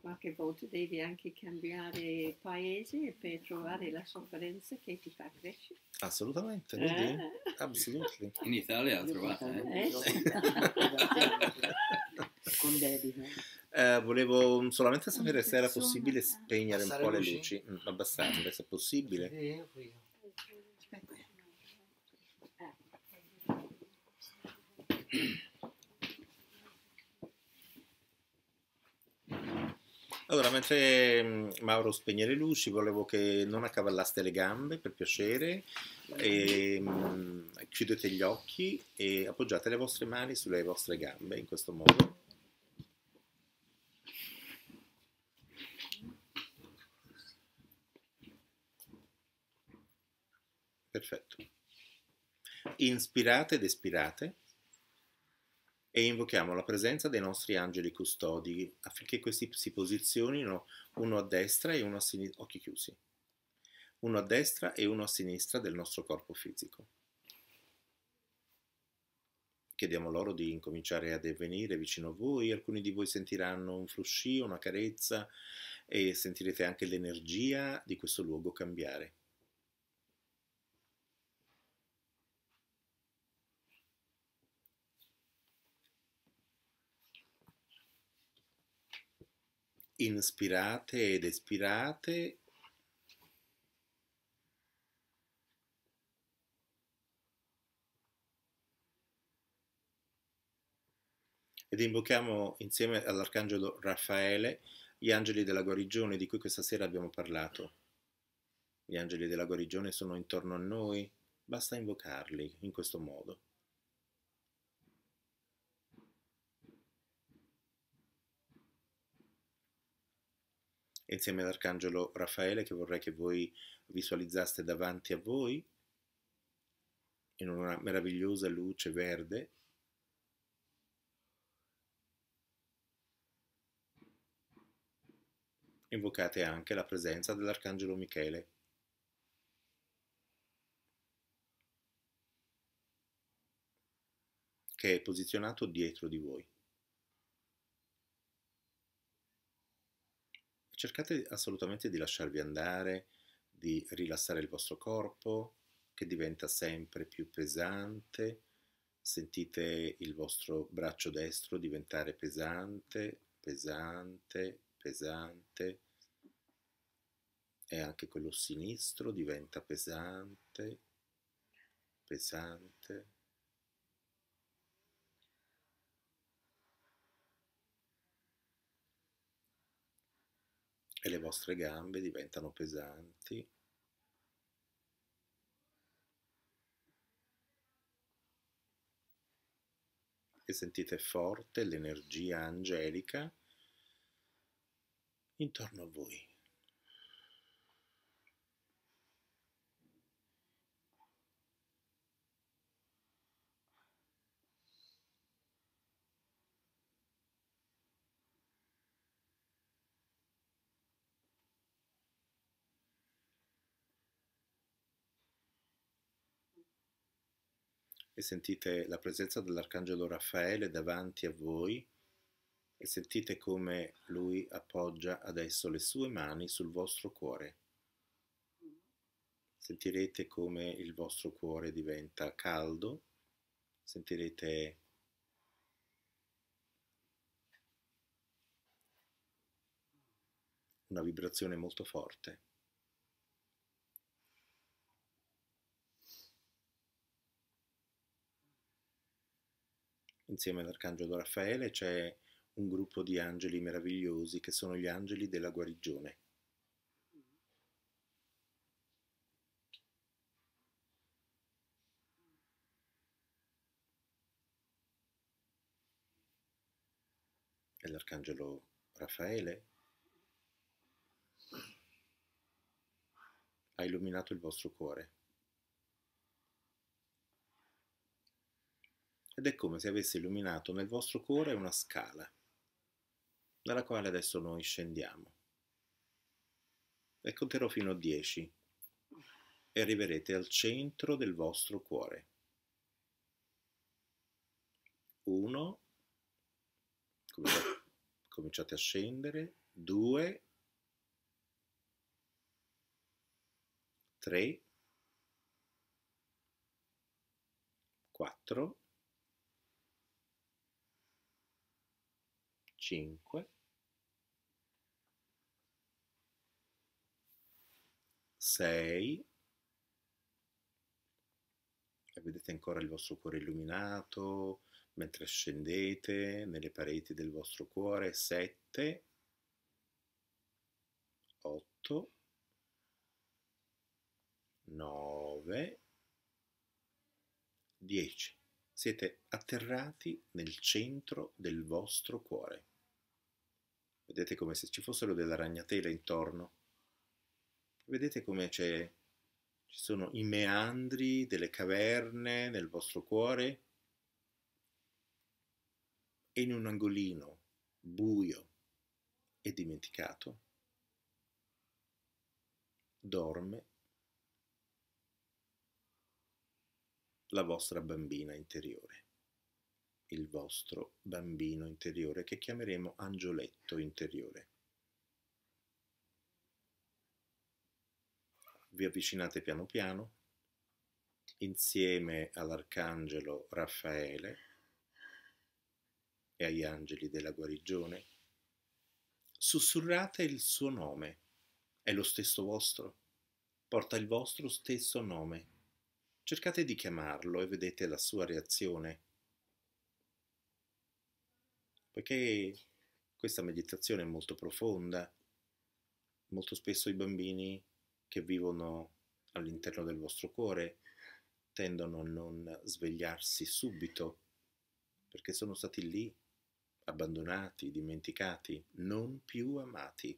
[SPEAKER 3] Qualche volta devi anche cambiare paese per trovare la sofferenza che ti fa crescere.
[SPEAKER 2] Assolutamente, vedi? Eh. Absolutely. In Italia l'ha trovata, eh? eh? Con David. Eh, volevo solamente sapere se era possibile spegnere un po' le luci, mm, abbassarle se possibile. Allora, mentre mm, Mauro spegne le luci, volevo che non accavallaste le gambe, per piacere, e, mm, chiudete gli occhi e appoggiate le vostre mani sulle vostre gambe in questo modo. perfetto. Inspirate ed espirate e invochiamo la presenza dei nostri angeli custodi affinché questi si posizionino uno a destra e uno a sinistra, occhi chiusi, uno a destra e uno a sinistra del nostro corpo fisico. Chiediamo loro di incominciare ad avvenire vicino a voi, alcuni di voi sentiranno un fruscio, una carezza e sentirete anche l'energia di questo luogo cambiare. inspirate ed espirate ed invochiamo insieme all'Arcangelo Raffaele gli angeli della guarigione di cui questa sera abbiamo parlato. Gli angeli della guarigione sono intorno a noi, basta invocarli in questo modo. insieme all'Arcangelo Raffaele che vorrei che voi visualizzaste davanti a voi in una meravigliosa luce verde. Invocate anche la presenza dell'Arcangelo Michele. che è posizionato dietro di voi. cercate assolutamente di lasciarvi andare, di rilassare il vostro corpo che diventa sempre più pesante, sentite il vostro braccio destro diventare pesante, pesante, pesante e anche quello sinistro diventa pesante, pesante e le vostre gambe diventano pesanti. E sentite forte l'energia angelica intorno a voi. e sentite la presenza dell'Arcangelo Raffaele davanti a voi e sentite come lui appoggia adesso le sue mani sul vostro cuore. Sentirete come il vostro cuore diventa caldo, sentirete una vibrazione molto forte. insieme all'Arcangelo Raffaele c'è un gruppo di angeli meravigliosi che sono gli angeli della guarigione. E l'Arcangelo Raffaele ha illuminato il vostro cuore. ed è come se avesse illuminato nel vostro cuore una scala, dalla quale adesso noi scendiamo. E conterò fino a 10 e arriverete al centro del vostro cuore. 1, cominciate, a scendere, 2, 3, 4, cinque, sei, e vedete ancora il vostro cuore illuminato mentre scendete nelle pareti del vostro cuore, sette, otto, nove, dieci siete atterrati nel centro del vostro cuore. Vedete come se ci fossero delle ragnatele intorno. Vedete come c'è, ci sono i meandri delle caverne nel vostro cuore e in un angolino buio e dimenticato dorme la vostra bambina interiore il vostro bambino interiore che chiameremo angioletto interiore. Vi avvicinate piano piano insieme all'arcangelo Raffaele e agli angeli della guarigione. Sussurrate il suo nome, è lo stesso vostro, porta il vostro stesso nome. Cercate di chiamarlo e vedete la sua reazione poiché questa meditazione è molto profonda. Molto spesso i bambini che vivono all'interno del vostro cuore tendono a non svegliarsi subito perché sono stati lì, abbandonati, dimenticati, non più amati.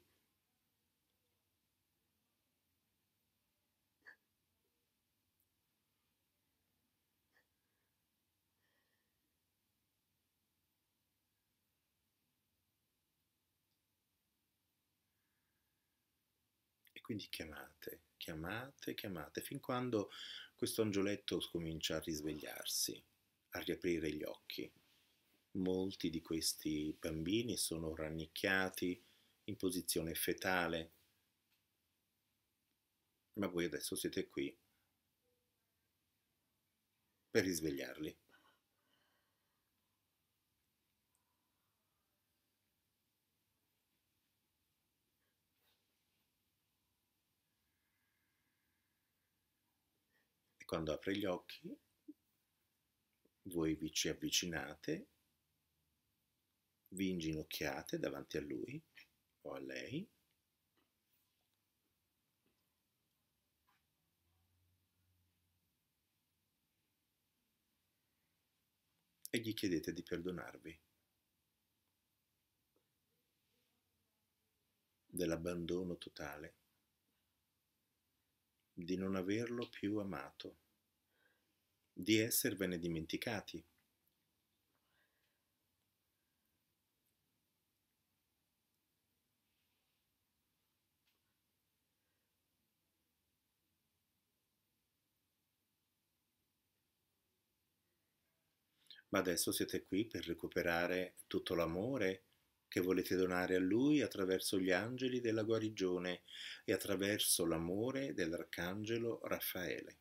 [SPEAKER 2] Quindi chiamate, chiamate, chiamate, fin quando questo angioletto comincia a risvegliarsi, a riaprire gli occhi. Molti di questi bambini sono rannicchiati in posizione fetale, ma voi adesso siete qui per risvegliarli. quando apre gli occhi voi vi ci avvicinate, vi inginocchiate davanti a lui o a lei e gli chiedete di perdonarvi dell'abbandono totale di non averlo più amato, di esservene dimenticati. Ma adesso siete qui per recuperare tutto l'amore che volete donare a Lui attraverso gli angeli della guarigione e attraverso l'amore dell'Arcangelo Raffaele.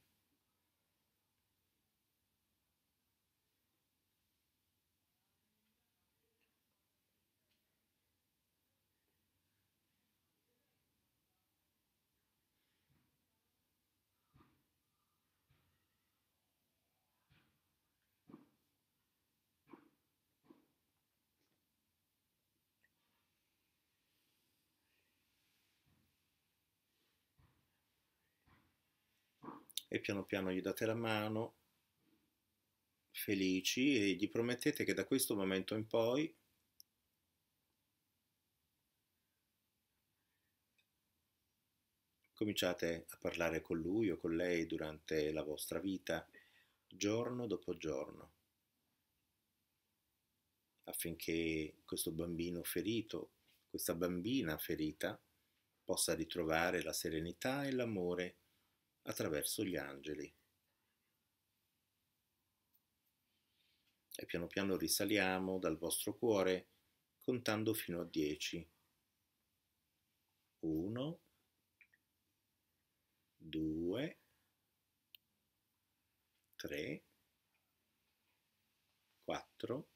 [SPEAKER 2] e piano piano gli date la mano, felici, e gli promettete che da questo momento in poi cominciate a parlare con lui o con lei durante la vostra vita, giorno dopo giorno, affinché questo bambino ferito, questa bambina ferita, possa ritrovare la serenità e l'amore attraverso gli angeli. E piano piano risaliamo dal vostro cuore contando fino a 10. 1, 2, 3, 4,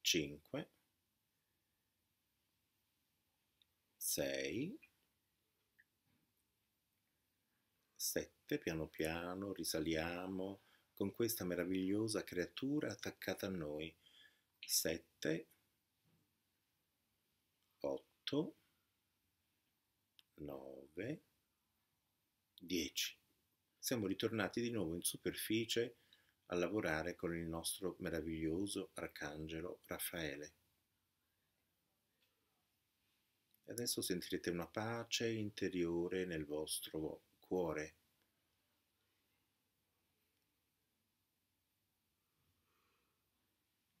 [SPEAKER 2] 5, 6, notte, piano piano, risaliamo con questa meravigliosa creatura attaccata a noi. 7, 8, 9, 10. Siamo ritornati di nuovo in superficie a lavorare con il nostro meraviglioso arcangelo Raffaele. adesso sentirete una pace interiore nel vostro cuore.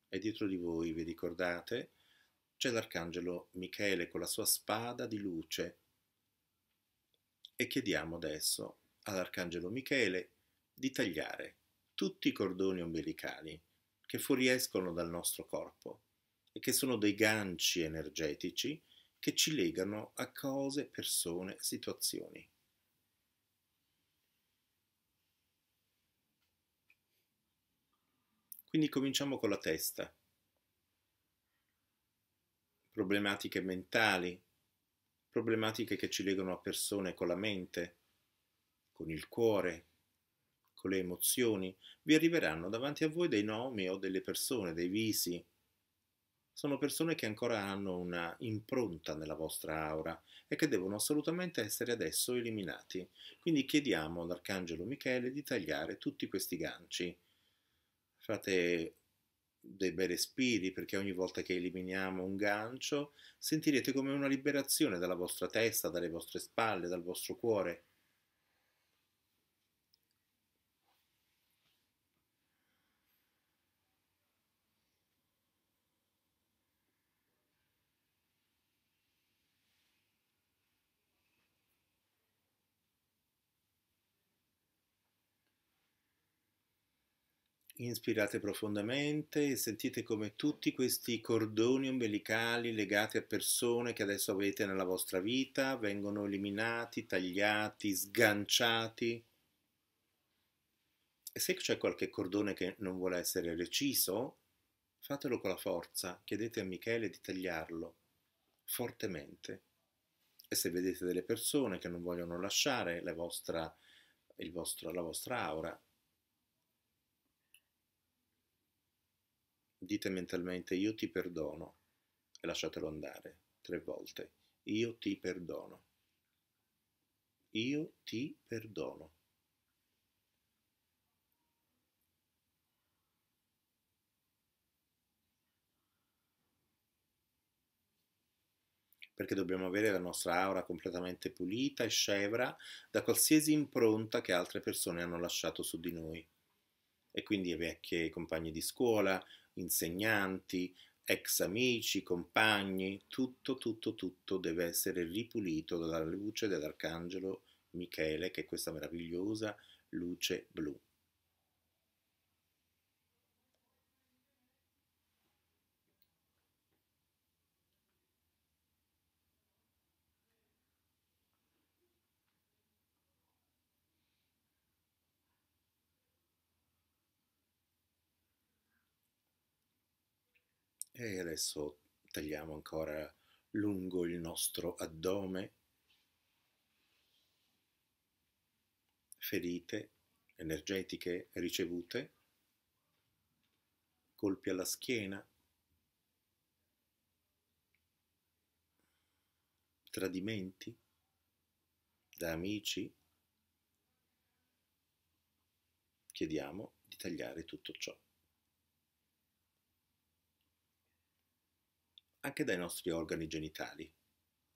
[SPEAKER 2] e dietro di voi, vi ricordate? C'è l'arcangelo Michele con la sua spada di luce. E chiediamo adesso all'arcangelo Michele di tagliare tutti i cordoni ombelicali che fuoriescono dal nostro corpo e che sono dei ganci energetici che ci legano a cose, persone, situazioni. Quindi cominciamo con la testa. Problematiche mentali, problematiche che ci legano a persone con la mente, con il cuore, con le emozioni, vi arriveranno davanti a voi dei nomi o delle persone, dei visi. Sono persone che ancora hanno una impronta nella vostra aura e che devono assolutamente essere adesso eliminati. Quindi chiediamo all'Arcangelo Michele di tagliare tutti questi ganci fate dei bei respiri perché ogni volta che eliminiamo un gancio sentirete come una liberazione dalla vostra testa, dalle vostre spalle, dal vostro cuore. Inspirate profondamente e sentite come tutti questi cordoni ombelicali legati a persone che adesso avete nella vostra vita vengono eliminati, tagliati, sganciati. E se c'è qualche cordone che non vuole essere reciso, fatelo con la forza, chiedete a Michele di tagliarlo fortemente. E se vedete delle persone che non vogliono lasciare la vostra, vostro, la vostra aura, Dite mentalmente io ti perdono e lasciatelo andare tre volte. Io ti perdono. Io ti perdono. perché dobbiamo avere la nostra aura completamente pulita e scevra da qualsiasi impronta che altre persone hanno lasciato su di noi. E quindi vecchie compagne di scuola, insegnanti, ex amici, compagni, tutto, tutto, tutto deve essere ripulito dalla luce dell'arcangelo Michele, che è questa meravigliosa luce blu. E adesso tagliamo ancora lungo il nostro addome, ferite energetiche ricevute, colpi alla schiena, tradimenti da amici, chiediamo di tagliare tutto ciò. anche dai nostri organi genitali,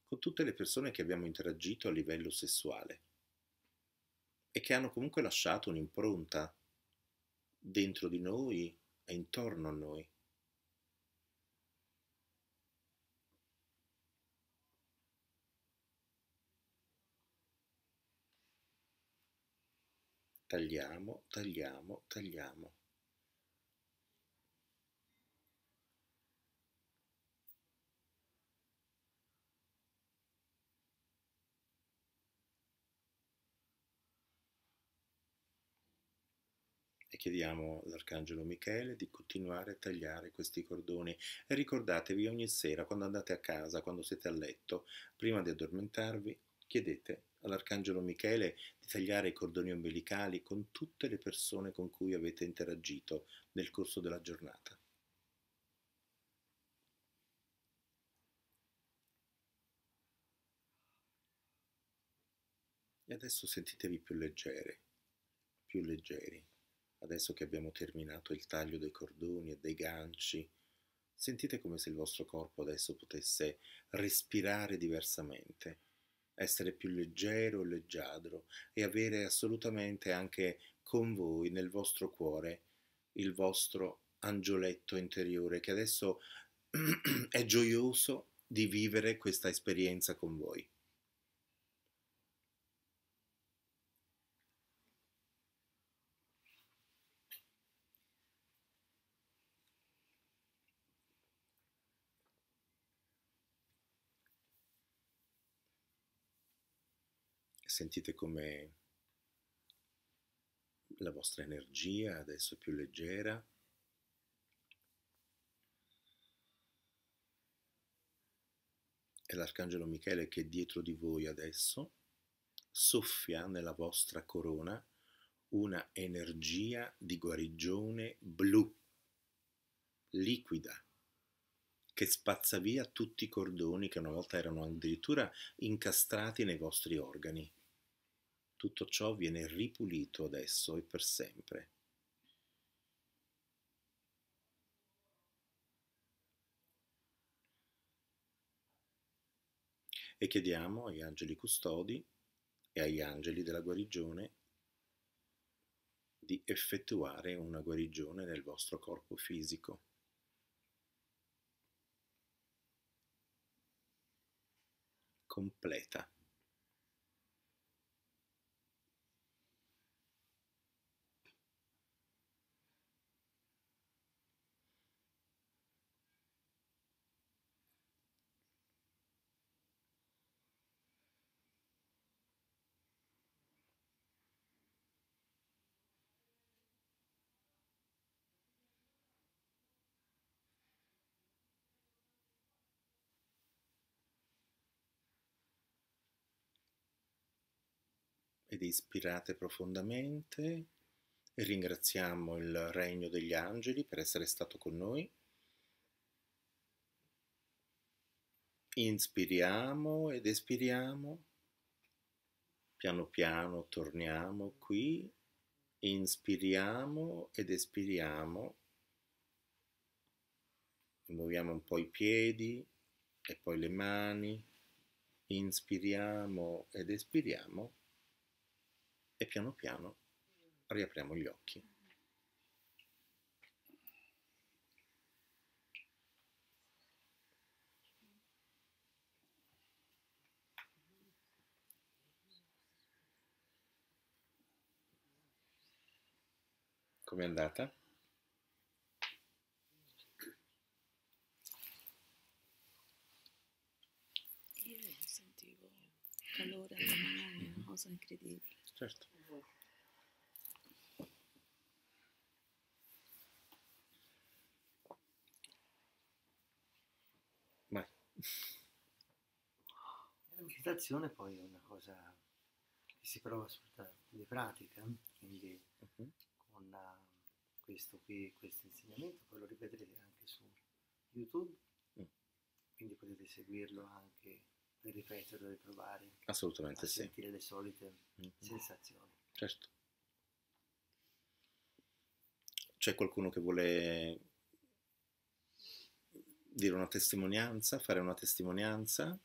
[SPEAKER 2] con tutte le persone che abbiamo interagito a livello sessuale e che hanno comunque lasciato un'impronta dentro di noi e intorno a noi. Tagliamo, tagliamo, tagliamo. chiediamo all'Arcangelo Michele di continuare a tagliare questi cordoni e ricordatevi ogni sera quando andate a casa, quando siete a letto, prima di addormentarvi, chiedete all'Arcangelo Michele di tagliare i cordoni ombelicali con tutte le persone con cui avete interagito nel corso della giornata. E adesso sentitevi più leggere, più leggeri. Adesso che abbiamo terminato il taglio dei cordoni e dei ganci, sentite come se il vostro corpo adesso potesse respirare diversamente, essere più leggero e leggiadro e avere assolutamente anche con voi nel vostro cuore il vostro angioletto interiore che adesso è gioioso di vivere questa esperienza con voi. sentite come la vostra energia adesso è più leggera. È l'Arcangelo Michele che dietro di voi adesso soffia nella vostra corona una energia di guarigione blu, liquida, che spazza via tutti i cordoni che una volta erano addirittura incastrati nei vostri organi tutto ciò viene ripulito adesso e per sempre. E chiediamo agli angeli custodi e agli angeli della guarigione di effettuare una guarigione nel vostro corpo fisico. completa. di Ispirate profondamente. e Ringraziamo il Regno degli Angeli per essere stato con noi. Inspiriamo ed espiriamo. Piano piano torniamo qui. Inspiriamo ed espiriamo. Muoviamo un po' i piedi e poi le mani inspiriamo ed espiriamo e piano piano riapriamo gli occhi. Com'è andata?
[SPEAKER 6] Io sentivo calore,
[SPEAKER 3] una cosa incredibile certo.
[SPEAKER 2] Vai.
[SPEAKER 1] La meditazione poi è una cosa che si prova di pratica, eh, quindi uh-huh. con uh, questo qui, questo insegnamento, poi lo ripeterete anche su YouTube, mm. quindi potete seguirlo anche per ripeterlo, riprovare.
[SPEAKER 2] Assolutamente sì.
[SPEAKER 1] Sentire le solite mm. sensazioni.
[SPEAKER 2] Certo. C'è qualcuno che vuole dire una testimonianza, fare una testimonianza?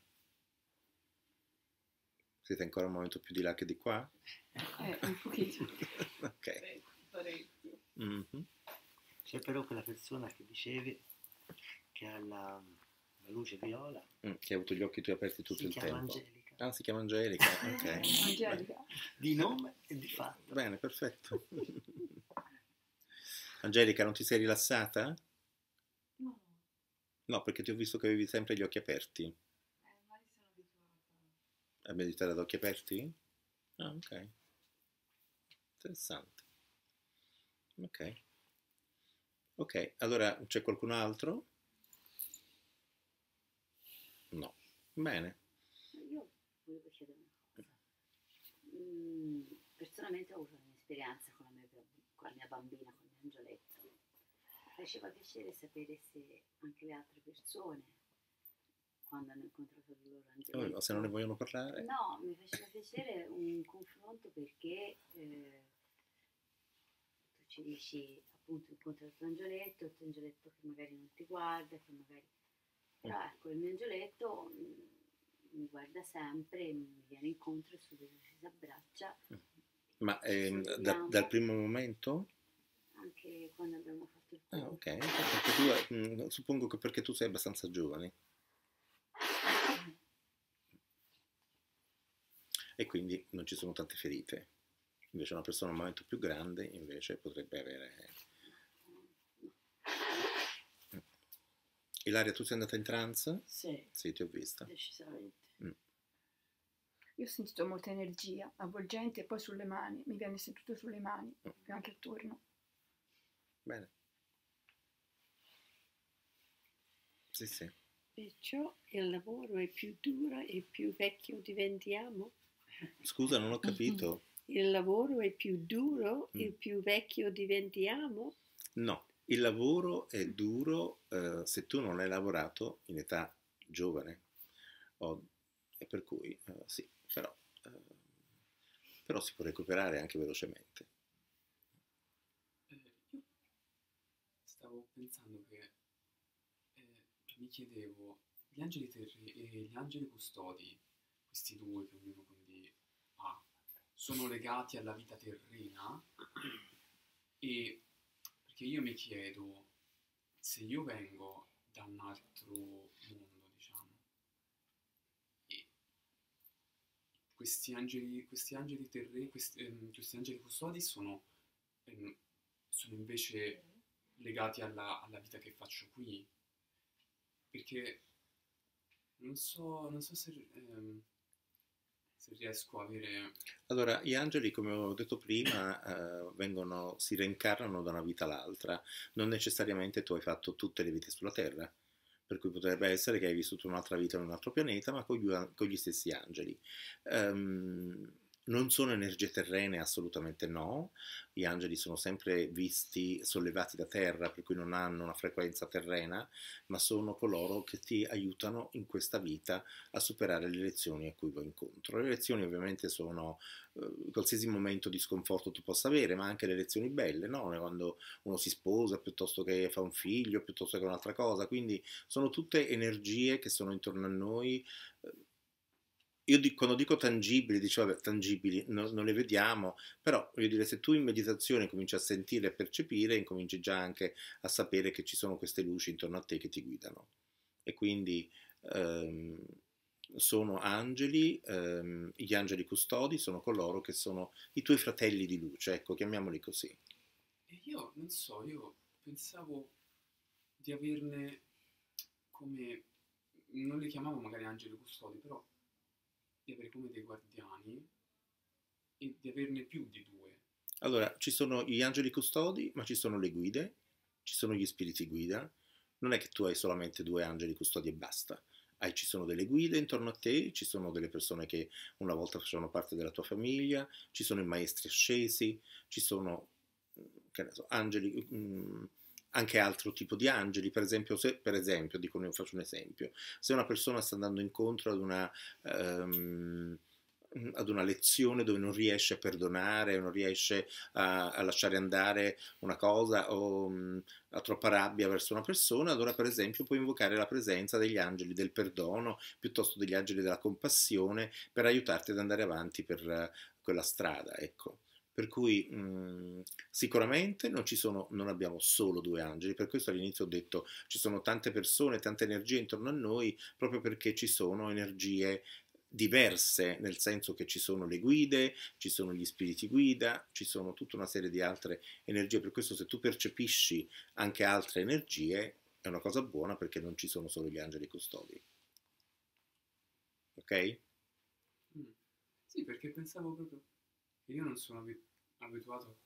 [SPEAKER 2] Siete ancora un momento più di là che di qua?
[SPEAKER 1] Eh, un pochino.
[SPEAKER 2] ok. Mm -hmm.
[SPEAKER 1] C'è però quella persona che dicevi che ha la la luce viola.
[SPEAKER 2] Mm, che ha avuto gli occhi tuoi aperti tutto il tempo. Angelica. Ah, si chiama Angelica. Okay. Angelica. Di nome e di fatto. Bene, perfetto. Angelica, non ti sei rilassata? No. No, perché ti ho visto che avevi sempre gli occhi aperti. Eh, ma sono abituata. A meditare ad occhi aperti? Ah, ok. Interessante. Ok. Ok, allora c'è qualcun altro? No. Bene. Io volevo
[SPEAKER 4] chiedere una cosa. Mm, personalmente ho avuto un'esperienza con, con la mia bambina, con l'angioletto. mio Faceva piacere sapere se anche le altre persone quando hanno incontrato il loro angioletto. Oh, se non ne vogliono parlare? No, mi faceva piacere un confronto perché eh, tu ci dici appunto incontra il tuo angioletto, il tuo angioletto che magari non ti guarda, che magari però eh. ecco, il mio angioletto mm, mi guarda sempre, mi viene incontro e subito si abbraccia. Mm.
[SPEAKER 2] Ma ehm, da, dal primo momento?
[SPEAKER 4] Anche quando abbiamo fatto il
[SPEAKER 2] corso. Ah, ok, tu, mh, mm, suppongo che perché tu sei abbastanza giovane. E quindi non ci sono tante ferite. Invece una persona un momento più grande invece potrebbe avere Ilaria, tu sei andata in trance? Sì. Sì, ti ho vista. Decisamente. Mm. Io ho
[SPEAKER 3] sentito molta energia, avvolgente, e poi sulle mani, mi viene sentito sulle mani, mm. anche attorno. Bene. Sì, sì. Perciò il lavoro è più duro e più vecchio diventiamo.
[SPEAKER 2] Scusa, non ho capito.
[SPEAKER 3] Il lavoro è più duro mm. e più vecchio diventiamo?
[SPEAKER 2] No, il lavoro è duro eh, se tu non hai lavorato in età giovane. Oh, e per cui, eh, sì, però, eh, però si può recuperare anche velocemente.
[SPEAKER 5] Eh, io stavo pensando che eh, mi chiedevo, gli angeli, terri- gli angeli custodi, questi due che ognuno quindi ha, sono legati alla vita terrena e perché io mi chiedo, se io vengo da un altro mondo, diciamo, e questi angeli, questi angeli terreni, questi, ehm, questi, angeli custodi sono, ehm, sono invece legati alla, alla, vita che faccio qui, perché non so, non so se... Ehm, se riesco a avere...
[SPEAKER 2] Allora, gli angeli, come ho detto prima, eh, vengono, si reincarnano da una vita all'altra. Non necessariamente tu hai fatto tutte le vite sulla Terra, per cui potrebbe essere che hai vissuto un'altra vita in un altro pianeta, ma con gli, con gli stessi angeli. Um, non sono energie terrene, assolutamente no. Gli angeli sono sempre visti sollevati da terra, per cui non hanno una frequenza terrena, ma sono coloro che ti aiutano in questa vita a superare le lezioni a cui vai incontro. Le lezioni ovviamente sono eh, qualsiasi momento di sconforto tu possa avere, ma anche le lezioni belle, no? quando uno si sposa, piuttosto che fa un figlio, piuttosto che un'altra cosa. Quindi sono tutte energie che sono intorno a noi. Eh, io dico, quando dico tangibili, dicevo, vabbè, tangibili, no, non le vediamo, però voglio dire, se tu in meditazione cominci a sentire e percepire, incominci già anche a sapere che ci sono queste luci intorno a te che ti guidano. E quindi ehm, sono angeli, ehm, gli angeli custodi sono coloro che sono i tuoi fratelli di luce, ecco, chiamiamoli così.
[SPEAKER 5] E io non so, io pensavo di averne come, non li chiamavo magari angeli custodi, però di avere come dei guardiani e di averne più di due.
[SPEAKER 2] Allora, ci sono gli angeli custodi, ma ci sono le guide, ci sono gli spiriti guida. Non è che tu hai solamente due angeli custodi e basta. Hai, ci sono delle guide intorno a te, ci sono delle persone che una volta facevano parte della tua famiglia, ci sono i maestri ascesi, ci sono so, angeli, mh, mm, anche altro tipo di angeli, per esempio, se, per esempio, dico, faccio un esempio, se una persona sta andando incontro ad una, um, ad una lezione dove non riesce a perdonare, non riesce a, a lasciare andare una cosa o um, ha troppa rabbia verso una persona, allora per esempio può invocare la presenza degli angeli del perdono piuttosto degli angeli della compassione per aiutarti ad andare avanti per uh, quella strada, ecco. Per cui mh, mhmm, sicuramente non, ci sono, non, abbiamo solo due angeli, per questo all'inizio ho detto ci sono tante persone, tante energie intorno a noi, proprio perché ci sono energie diverse, nel senso che ci sono le guide, ci sono gli spiriti guida, ci sono tutta una serie di altre energie, per questo se tu percepisci anche altre energie è una cosa buona perché non ci sono solo gli angeli custodi. Ok?
[SPEAKER 5] Sì, perché pensavo proprio che io non sono abituato abituato.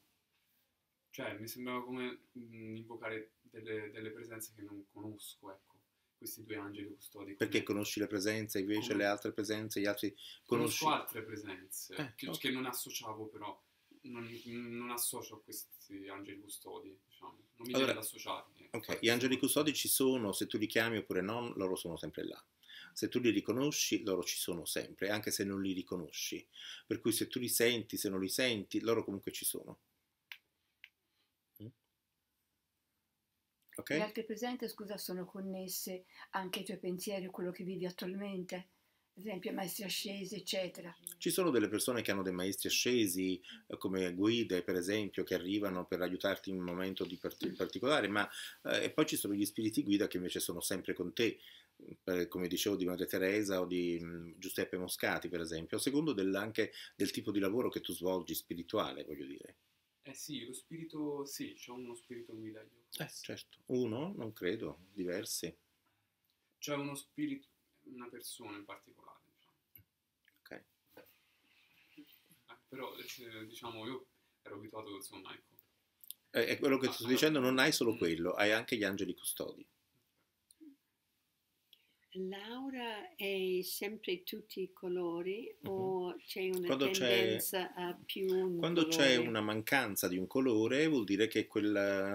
[SPEAKER 5] Cioè, mi sembrava come mh, invocare delle, delle, presenze che non conosco, ecco, questi due angeli custodi. Perché conosci le
[SPEAKER 2] presenze, invece come... le altre presenze, gli altri conosci... Conosco altre
[SPEAKER 5] presenze, eh, che, no. che, non associavo però, non, non, associo a questi angeli custodi, diciamo, non mi allora, viene ad associarli. Ecco. Ok, gli angeli
[SPEAKER 2] custodi ci sono, se tu li chiami oppure no, loro sono sempre là se tu li riconosci, loro ci sono sempre, anche se non li riconosci. Per cui se tu li senti, se non li senti, loro comunque ci sono. Mm? Okay? Le altre
[SPEAKER 3] presenti, scusa, sono connesse anche ai tuoi pensieri, quello che vivi attualmente? Ad esempio, maestri ascesi, eccetera.
[SPEAKER 2] Ci sono delle persone che hanno dei maestri ascesi eh, come guide, per esempio, che arrivano per aiutarti in un momento di particolare, ma eh, poi ci sono gli spiriti guida che invece sono sempre con te, per, come dicevo, di Madre Teresa o di mh, mm, Giuseppe Moscati, per esempio, a secondo del, anche del tipo di lavoro che tu svolgi, spirituale, voglio dire.
[SPEAKER 5] Eh sì, lo spirito, sì, c'è uno spirito guida. Io
[SPEAKER 2] eh, certo. Uno? Non credo, diversi.
[SPEAKER 5] C'è uno spirito, una persona in particolare. Diciamo. Ok. Eh, però, eh, diciamo, io ero abituato, insomma, ecco.
[SPEAKER 2] Eh, è quello che ah, ti sto dicendo, non hai solo mm. quello, hai anche gli angeli custodi.
[SPEAKER 3] Laura è sempre tutti i colori uh -huh. o c'è una quando tendenza a più un Quando c'è una
[SPEAKER 2] mancanza di un colore vuol dire che quel